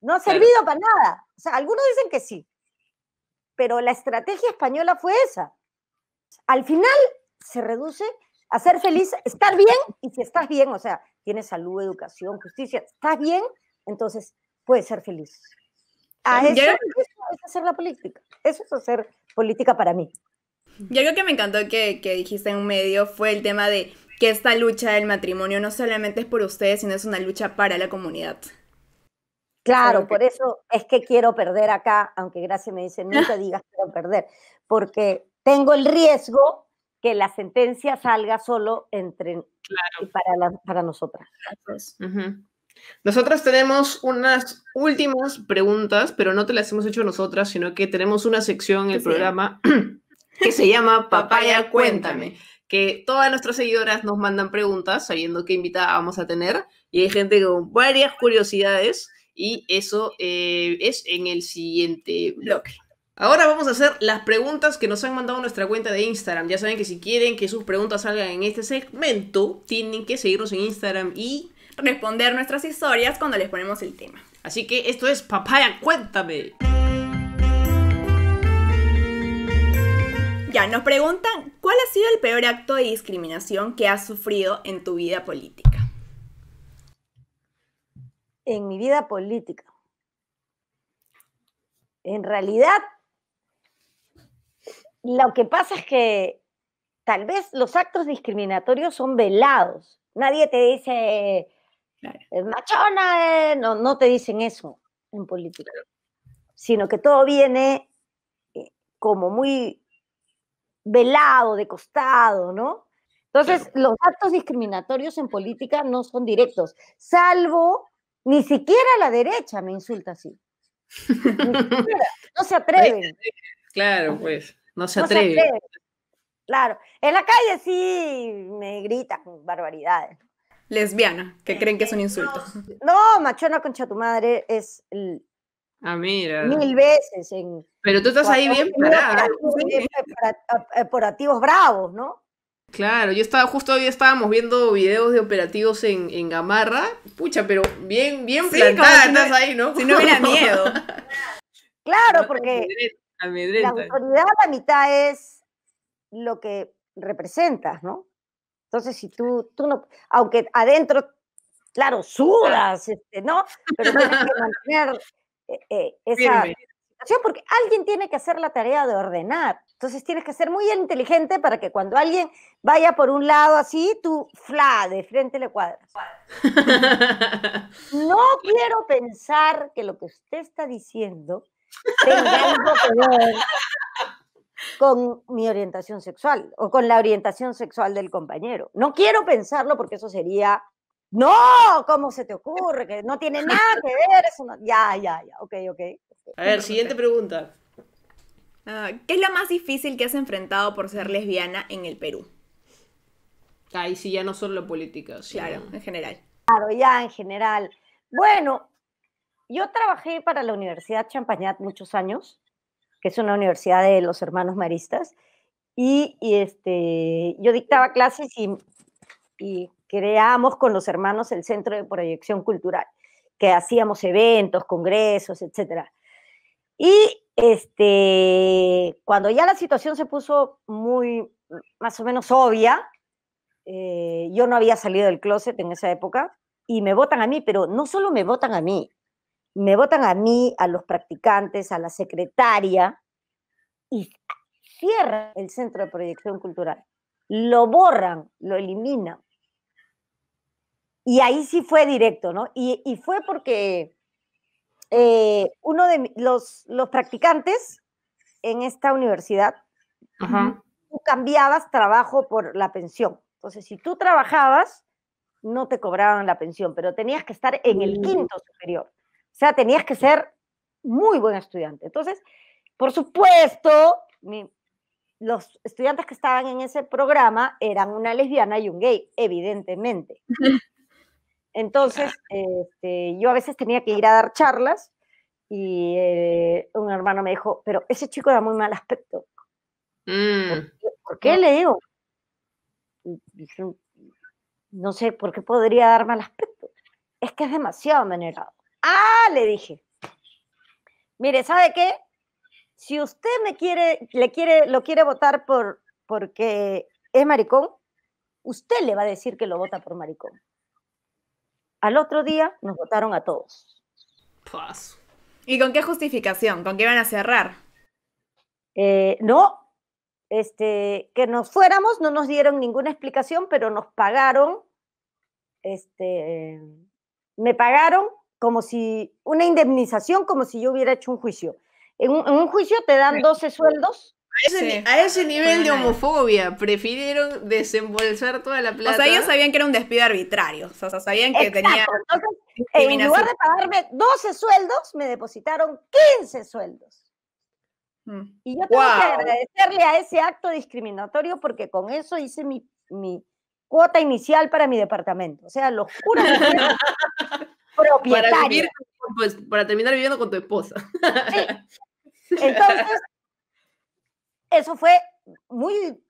No ha servido para nada. O sea, algunos dicen que sí, pero la estrategia española fue esa. Al final se reduce hacer feliz, estar bien, y si estás bien, o sea, tienes salud, educación, justicia, estás bien, entonces puedes ser feliz. eso, es hacer la política, eso es hacer política para mí. Yo algo que me encantó que, que dijiste en un medio fue el tema de que esta lucha del matrimonio no solamente es por ustedes, sino es una lucha para la comunidad. Claro, por eso es que quiero perder acá, aunque Gracia me dice, te digas que quiero perder, porque tengo el riesgo que la sentencia salga solo entre para, para nosotras. Nosotras tenemos unas últimas preguntas, pero no te las hemos hecho nosotras, sino que tenemos una sección en el programa que se llama Papaya Cuéntame, que todas nuestras seguidoras nos mandan preguntas sabiendo qué invitada vamos a tener y hay gente con varias curiosidades y eso eh, es en el siguiente bloque. Ahora vamos a hacer las preguntas que nos han mandado nuestra cuenta de Instagram. Ya saben que si quieren que sus preguntas salgan en este segmento, tienen que seguirnos en Instagram y responder nuestras historias cuando les ponemos el tema. Así que esto es Papaya, cuéntame. Ya, nos preguntan, ¿cuál ha sido el peor acto de discriminación que has sufrido en tu vida política? En mi vida política. En realidad, lo que pasa es que tal vez los actos discriminatorios son velados. Nadie te dice machona, eh", no, no te dicen eso en política, sino que todo viene eh, como muy velado, de costado, ¿no? Entonces, los actos discriminatorios en política no son directos, salvo ni siquiera la derecha me insulta así. no se atreven. Eh, claro, pues no se atreve. Claro, en la calle sí me gritan barbaridades. Lesbiana, que creen que es un este, insulto. No, no machona concha tu madre es el, ah, mira. mil veces. En, Pero tú estás ahí bien parada. Eh, operativos bravos, ¿no? Claro, yo estaba justo hoy estábamos viendo videos de operativos en, en Gamarra, pucha, pero bien, bien sí, estás ahí, ¿no? Si no hubiera miedo. Claro, porque la autoridad, a la mitad es lo que representas, ¿no? Entonces, si tú, tú no, aunque adentro, claro, sudas, este, ¿no? Pero tienes que mantener eh, eh, esa porque alguien tiene que hacer la tarea de ordenar. Entonces tienes que ser muy inteligente para que cuando alguien vaya por un lado así, tú fla, de frente le cuadras. No quiero pensar que lo que usted está diciendo con mi orientación sexual o con la orientación sexual del compañero. No quiero pensarlo porque eso sería, no, ¿cómo se te ocurre? Que no tiene nada que ver, eso ya, ya, ya, ok, ok. A ver, siguiente pregunta. Ah, ¿Qué es la más difícil que has enfrentado por ser lesbiana en el Perú? Ahí sí, ya no solo política. Claro, en general. Claro, ya en general. Bueno, yo trabajé para la Universidad Champagnat muchos años, que es una universidad de los hermanos maristas, y, este, yo dictaba clases y, creamos con los hermanos el Centro de Proyección Cultural, que hacíamos eventos, congresos, etc. Y este, cuando ya la situación se puso muy, más o menos obvia, eh, yo no había salido del closet en esa época, y me votan a mí, pero no solo me votan a mí, me votan a mí, a los practicantes, a la secretaria, y cierra el centro de proyección cultural. Lo borran, lo eliminan. Y ahí sí fue directo, ¿no? Y, fue porque eh, uno de los, practicantes en esta universidad, cambiabas trabajo por la pensión. Entonces, si tú trabajabas, no te cobraban la pensión, pero tenías que estar en el mm. quinto superior. O sea, tenías que ser muy buen estudiante. Entonces, por supuesto, los estudiantes que estaban en ese programa eran una lesbiana y un gay, evidentemente. Entonces, este, yo a veces tenía que ir a dar charlas y eh, un hermano me dijo, pero ese chico da muy mal aspecto. Mm. ¿Por, qué? le digo? no sé por qué podría dar mal aspecto. Es que es demasiado venerado. Ah, le dije. Mire, ¿sabe qué? Si usted me quiere, le quiere, lo quiere votar por porque es maricón, usted le va a decir que lo vota por maricón. Al otro día nos votaron a todos. ¿Y con qué justificación? ¿Con qué iban a cerrar? Eh, no, este, que nos fuéramos, no nos dieron ninguna explicación, pero nos pagaron, este, me pagaron como si una indemnización, como si yo hubiera hecho un juicio. En un, juicio te dan 12 sueldos. A ese, nivel de homofobia prefirieron desembolsar toda la plata. O sea, ellos sabían que era un despido arbitrario. O sea, sabían que tenía. en lugar de pagarme 12 sueldos, me depositaron 15 sueldos. Mm. Y yo tengo que agradecerle a ese acto discriminatorio porque con eso hice mi, mi cuota inicial para mi departamento. O sea, los Para, pues, para terminar viviendo con tu esposa. Entonces, eso fue muy,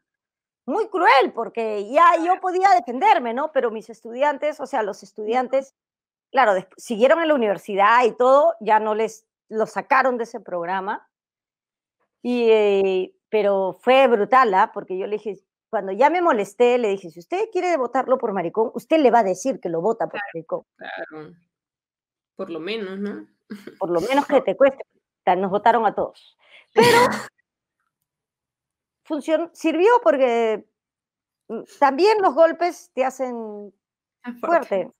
muy cruel porque ya yo podía defenderme, ¿no? Pero mis estudiantes, o sea, los estudiantes, claro, siguieron en la universidad y todo, ya no les, lo sacaron de ese programa. Y, eh, pero fue brutal, ¿ah? Porque yo le dije, cuando ya me molesté, le dije, si usted quiere votarlo por maricón, usted le va a decir que lo vota por maricón. Por lo menos, ¿no? Por lo menos que te cueste. Nos votaron a todos. Pero funcionó, sirvió porque mm, también los golpes te hacen fuerte.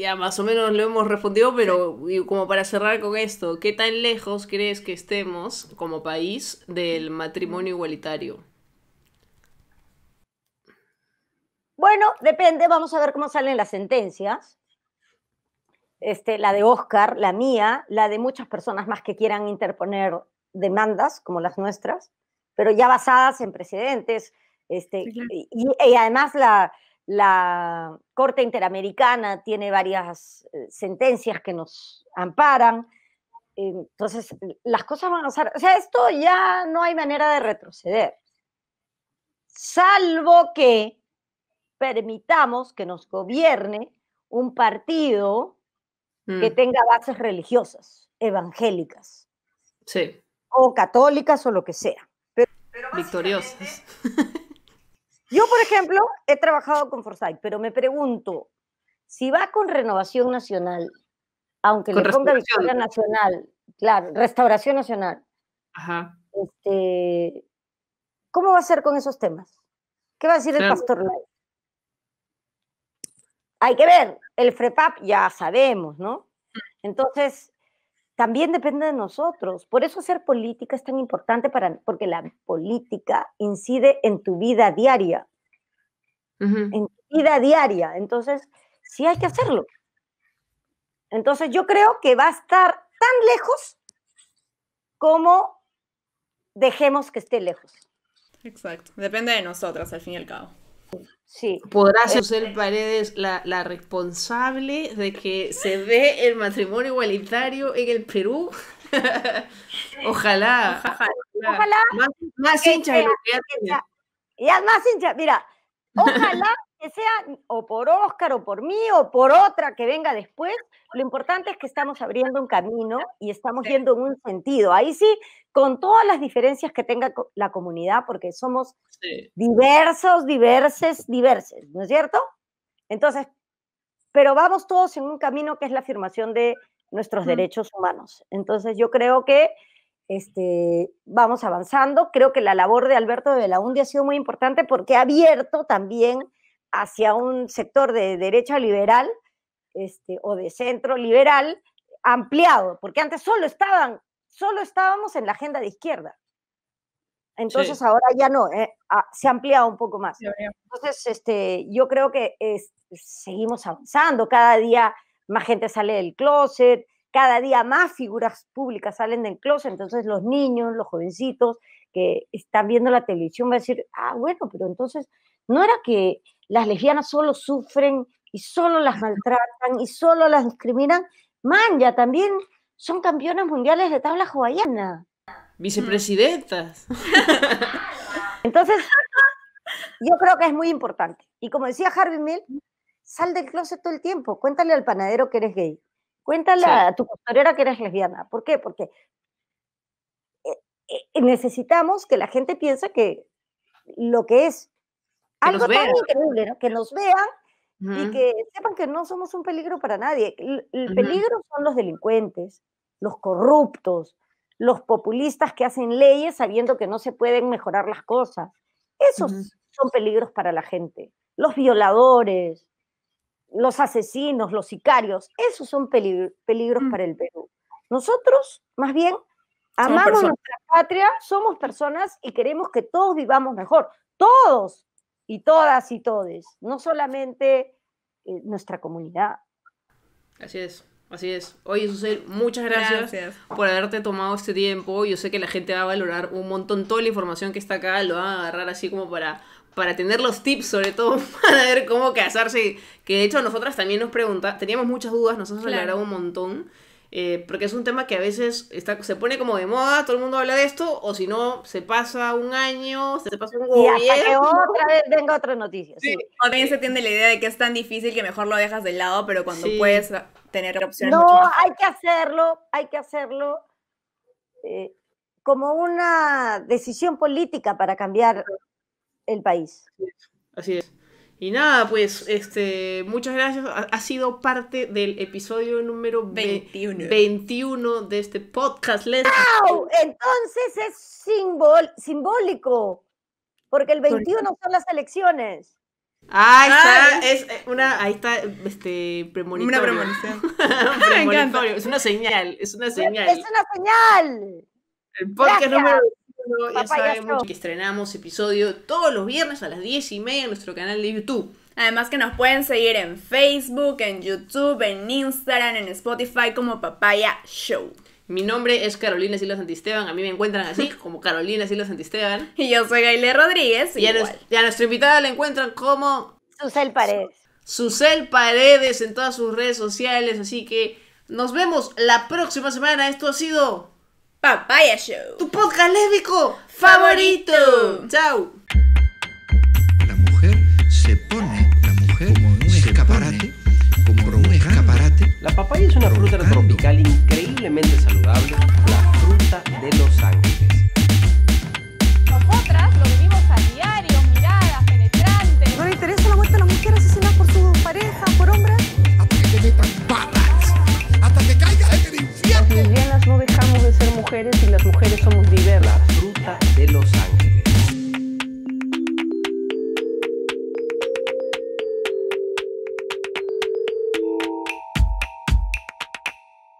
ya más o menos lo hemos respondido, pero como para cerrar con esto, ¿qué tan lejos crees que estemos como país del matrimonio igualitario? Bueno, depende, vamos a ver cómo salen las sentencias. Este, la de Oscar, la mía, la de muchas personas más que quieran interponer demandas como las nuestras, pero ya basadas en precedentes. Este, y, además la, la, Corte Interamericana tiene varias eh, sentencias que nos amparan. Entonces, las cosas van a ser, o sea, esto ya no hay manera de retroceder, salvo que permitamos que nos gobierne un partido que mm. tenga bases religiosas, evangélicas. Sí. O católicas o lo que sea. Pero, Victoriosas. Yo, por ejemplo, he trabajado con Forsyth, pero me pregunto, si va con Renovación Nacional, aunque le ponga Victoria Nacional, claro, Restauración Nacional, Este, ¿cómo va a ser con esos temas? ¿Qué va a decir el pastor Lai? hay que ver, el FREPAP ya sabemos, ¿no? Entonces, también depende de nosotros. Por eso hacer política es tan importante, para, porque la política incide en tu vida diaria. En tu vida diaria. Entonces, sí hay que hacerlo. Entonces, yo creo que va a estar tan lejos como dejemos que esté lejos. Exacto. Depende de nosotras, al fin y al cabo. Sí. ¿Podrá eh, ser Paredes la, responsable de que se dé el matrimonio igualitario en el Perú? ojalá, ojalá. Más, más Y más hincha mira, ojalá que sea o por Oscar o por mí o por otra que venga después, lo importante es que estamos abriendo un camino y estamos yendo en un sentido. Ahí sí, con todas las diferencias que tenga la comunidad, porque somos diversos diversos, diverses, diverses, ¿no es cierto? Entonces, pero vamos todos en un camino que es la afirmación de nuestros derechos humanos. Entonces, yo creo que este, vamos avanzando. Creo que la labor de Alberto de la UNDI ha sido muy importante porque ha abierto también hacia un sector de derecha liberal este, o de centro liberal ampliado, porque antes solo estaban solo estábamos en la agenda de izquierda. Entonces ahora ya no, eh, ah, se ha ampliado un poco más. Entonces, este, yo creo que seguimos avanzando, cada día más gente sale del closet, cada día más figuras públicas salen del closet, entonces los niños, los jovencitos que están viendo la televisión van a decir, ah, bueno, pero entonces no era que las lesbianas solo sufren y solo las maltratan y solo las discriminan, man, ya también son campeonas mundiales de tabla hawaiana. Vicepresidentas. Entonces, yo creo que es muy importante. Y como decía Harvey Mill, sal del closet todo el tiempo. Cuéntale al panadero que eres gay. Cuéntale a tu costurera que eres lesbiana. ¿Por qué? Porque eh, eh, necesitamos que la gente piense que lo que es algo tan increíble, que nos vean y que sepan que no somos un peligro para nadie. El, peligro son los delincuentes, los corruptos, los populistas que hacen leyes sabiendo que no se pueden mejorar las cosas. Esos son peligros para la gente. Los violadores, los asesinos, los sicarios, esos son peligros mm. para el Perú. Nosotros, más bien, amamos nuestra patria, somos personas y queremos que todos vivamos mejor. Todos y todas y todes, no solamente eh, nuestra comunidad. Así es. Así es. Oye, Susel, muchas gracias, por haberte tomado este tiempo. Yo sé que la gente va a valorar un montón toda la información que está acá, lo van a agarrar así como para, para tener los tips, sobre todo para ver cómo casarse. Que de hecho nosotras también nos preguntamos, teníamos muchas dudas, nosotros le agarramos un montón. Eh, porque es un tema que a veces está, se pone como de moda, todo el mundo habla de esto, o si no, se pasa un año, se pasa un gobierno. Y hasta que otra vez venga otra noticia. Sí. también se tiende la idea de que es tan difícil que mejor lo dejas de lado, pero cuando puedes tener opciones. No, mucho más. hay que hacerlo, hay que hacerlo eh, como una decisión política para cambiar el país. Así es. Y nada, pues, este, muchas gracias. Ha, sido parte del episodio número 21, 21 de este podcast. Let's... ¡Wow! Entonces es simbólico, porque el 21 son las elecciones. ahí está, es eh, una, ahí está, este, premonitorio. Una premonición. premonitorio. Es una señal, es una señal. Es una señal. El podcast número ya sabemos que estrenamos episodio todos los viernes a las 10 y media en nuestro canal de YouTube. Además que nos pueden seguir en Facebook, en YouTube, en Instagram, en Spotify como Papaya Show. Mi nombre es Carolina Silas Santisteban, a mí me encuentran así como Carolina Silva Santisteban. Y yo soy Gaile Rodríguez. y, a, nuestra invitada la encuentran como... Susel Paredes. Susel Paredes en todas sus redes sociales, así que nos vemos la próxima semana. Esto ha sido... Papaya Show. Tu podcast lésbico favorito. Chao. La mujer se pone, la mujer como un escaparate, como un escaparate. La papaya es una fruta tropical increíblemente saludable, la fruta de los ángeles. Nosotras lo vivimos a diario, miradas penetrantes. ¿No le interesa la muerte a las mujeres asesinadas por su pareja, por hombres? Ah, las lesbianas no dejamos de ser mujeres y las mujeres somos diversas. Fruta de los años.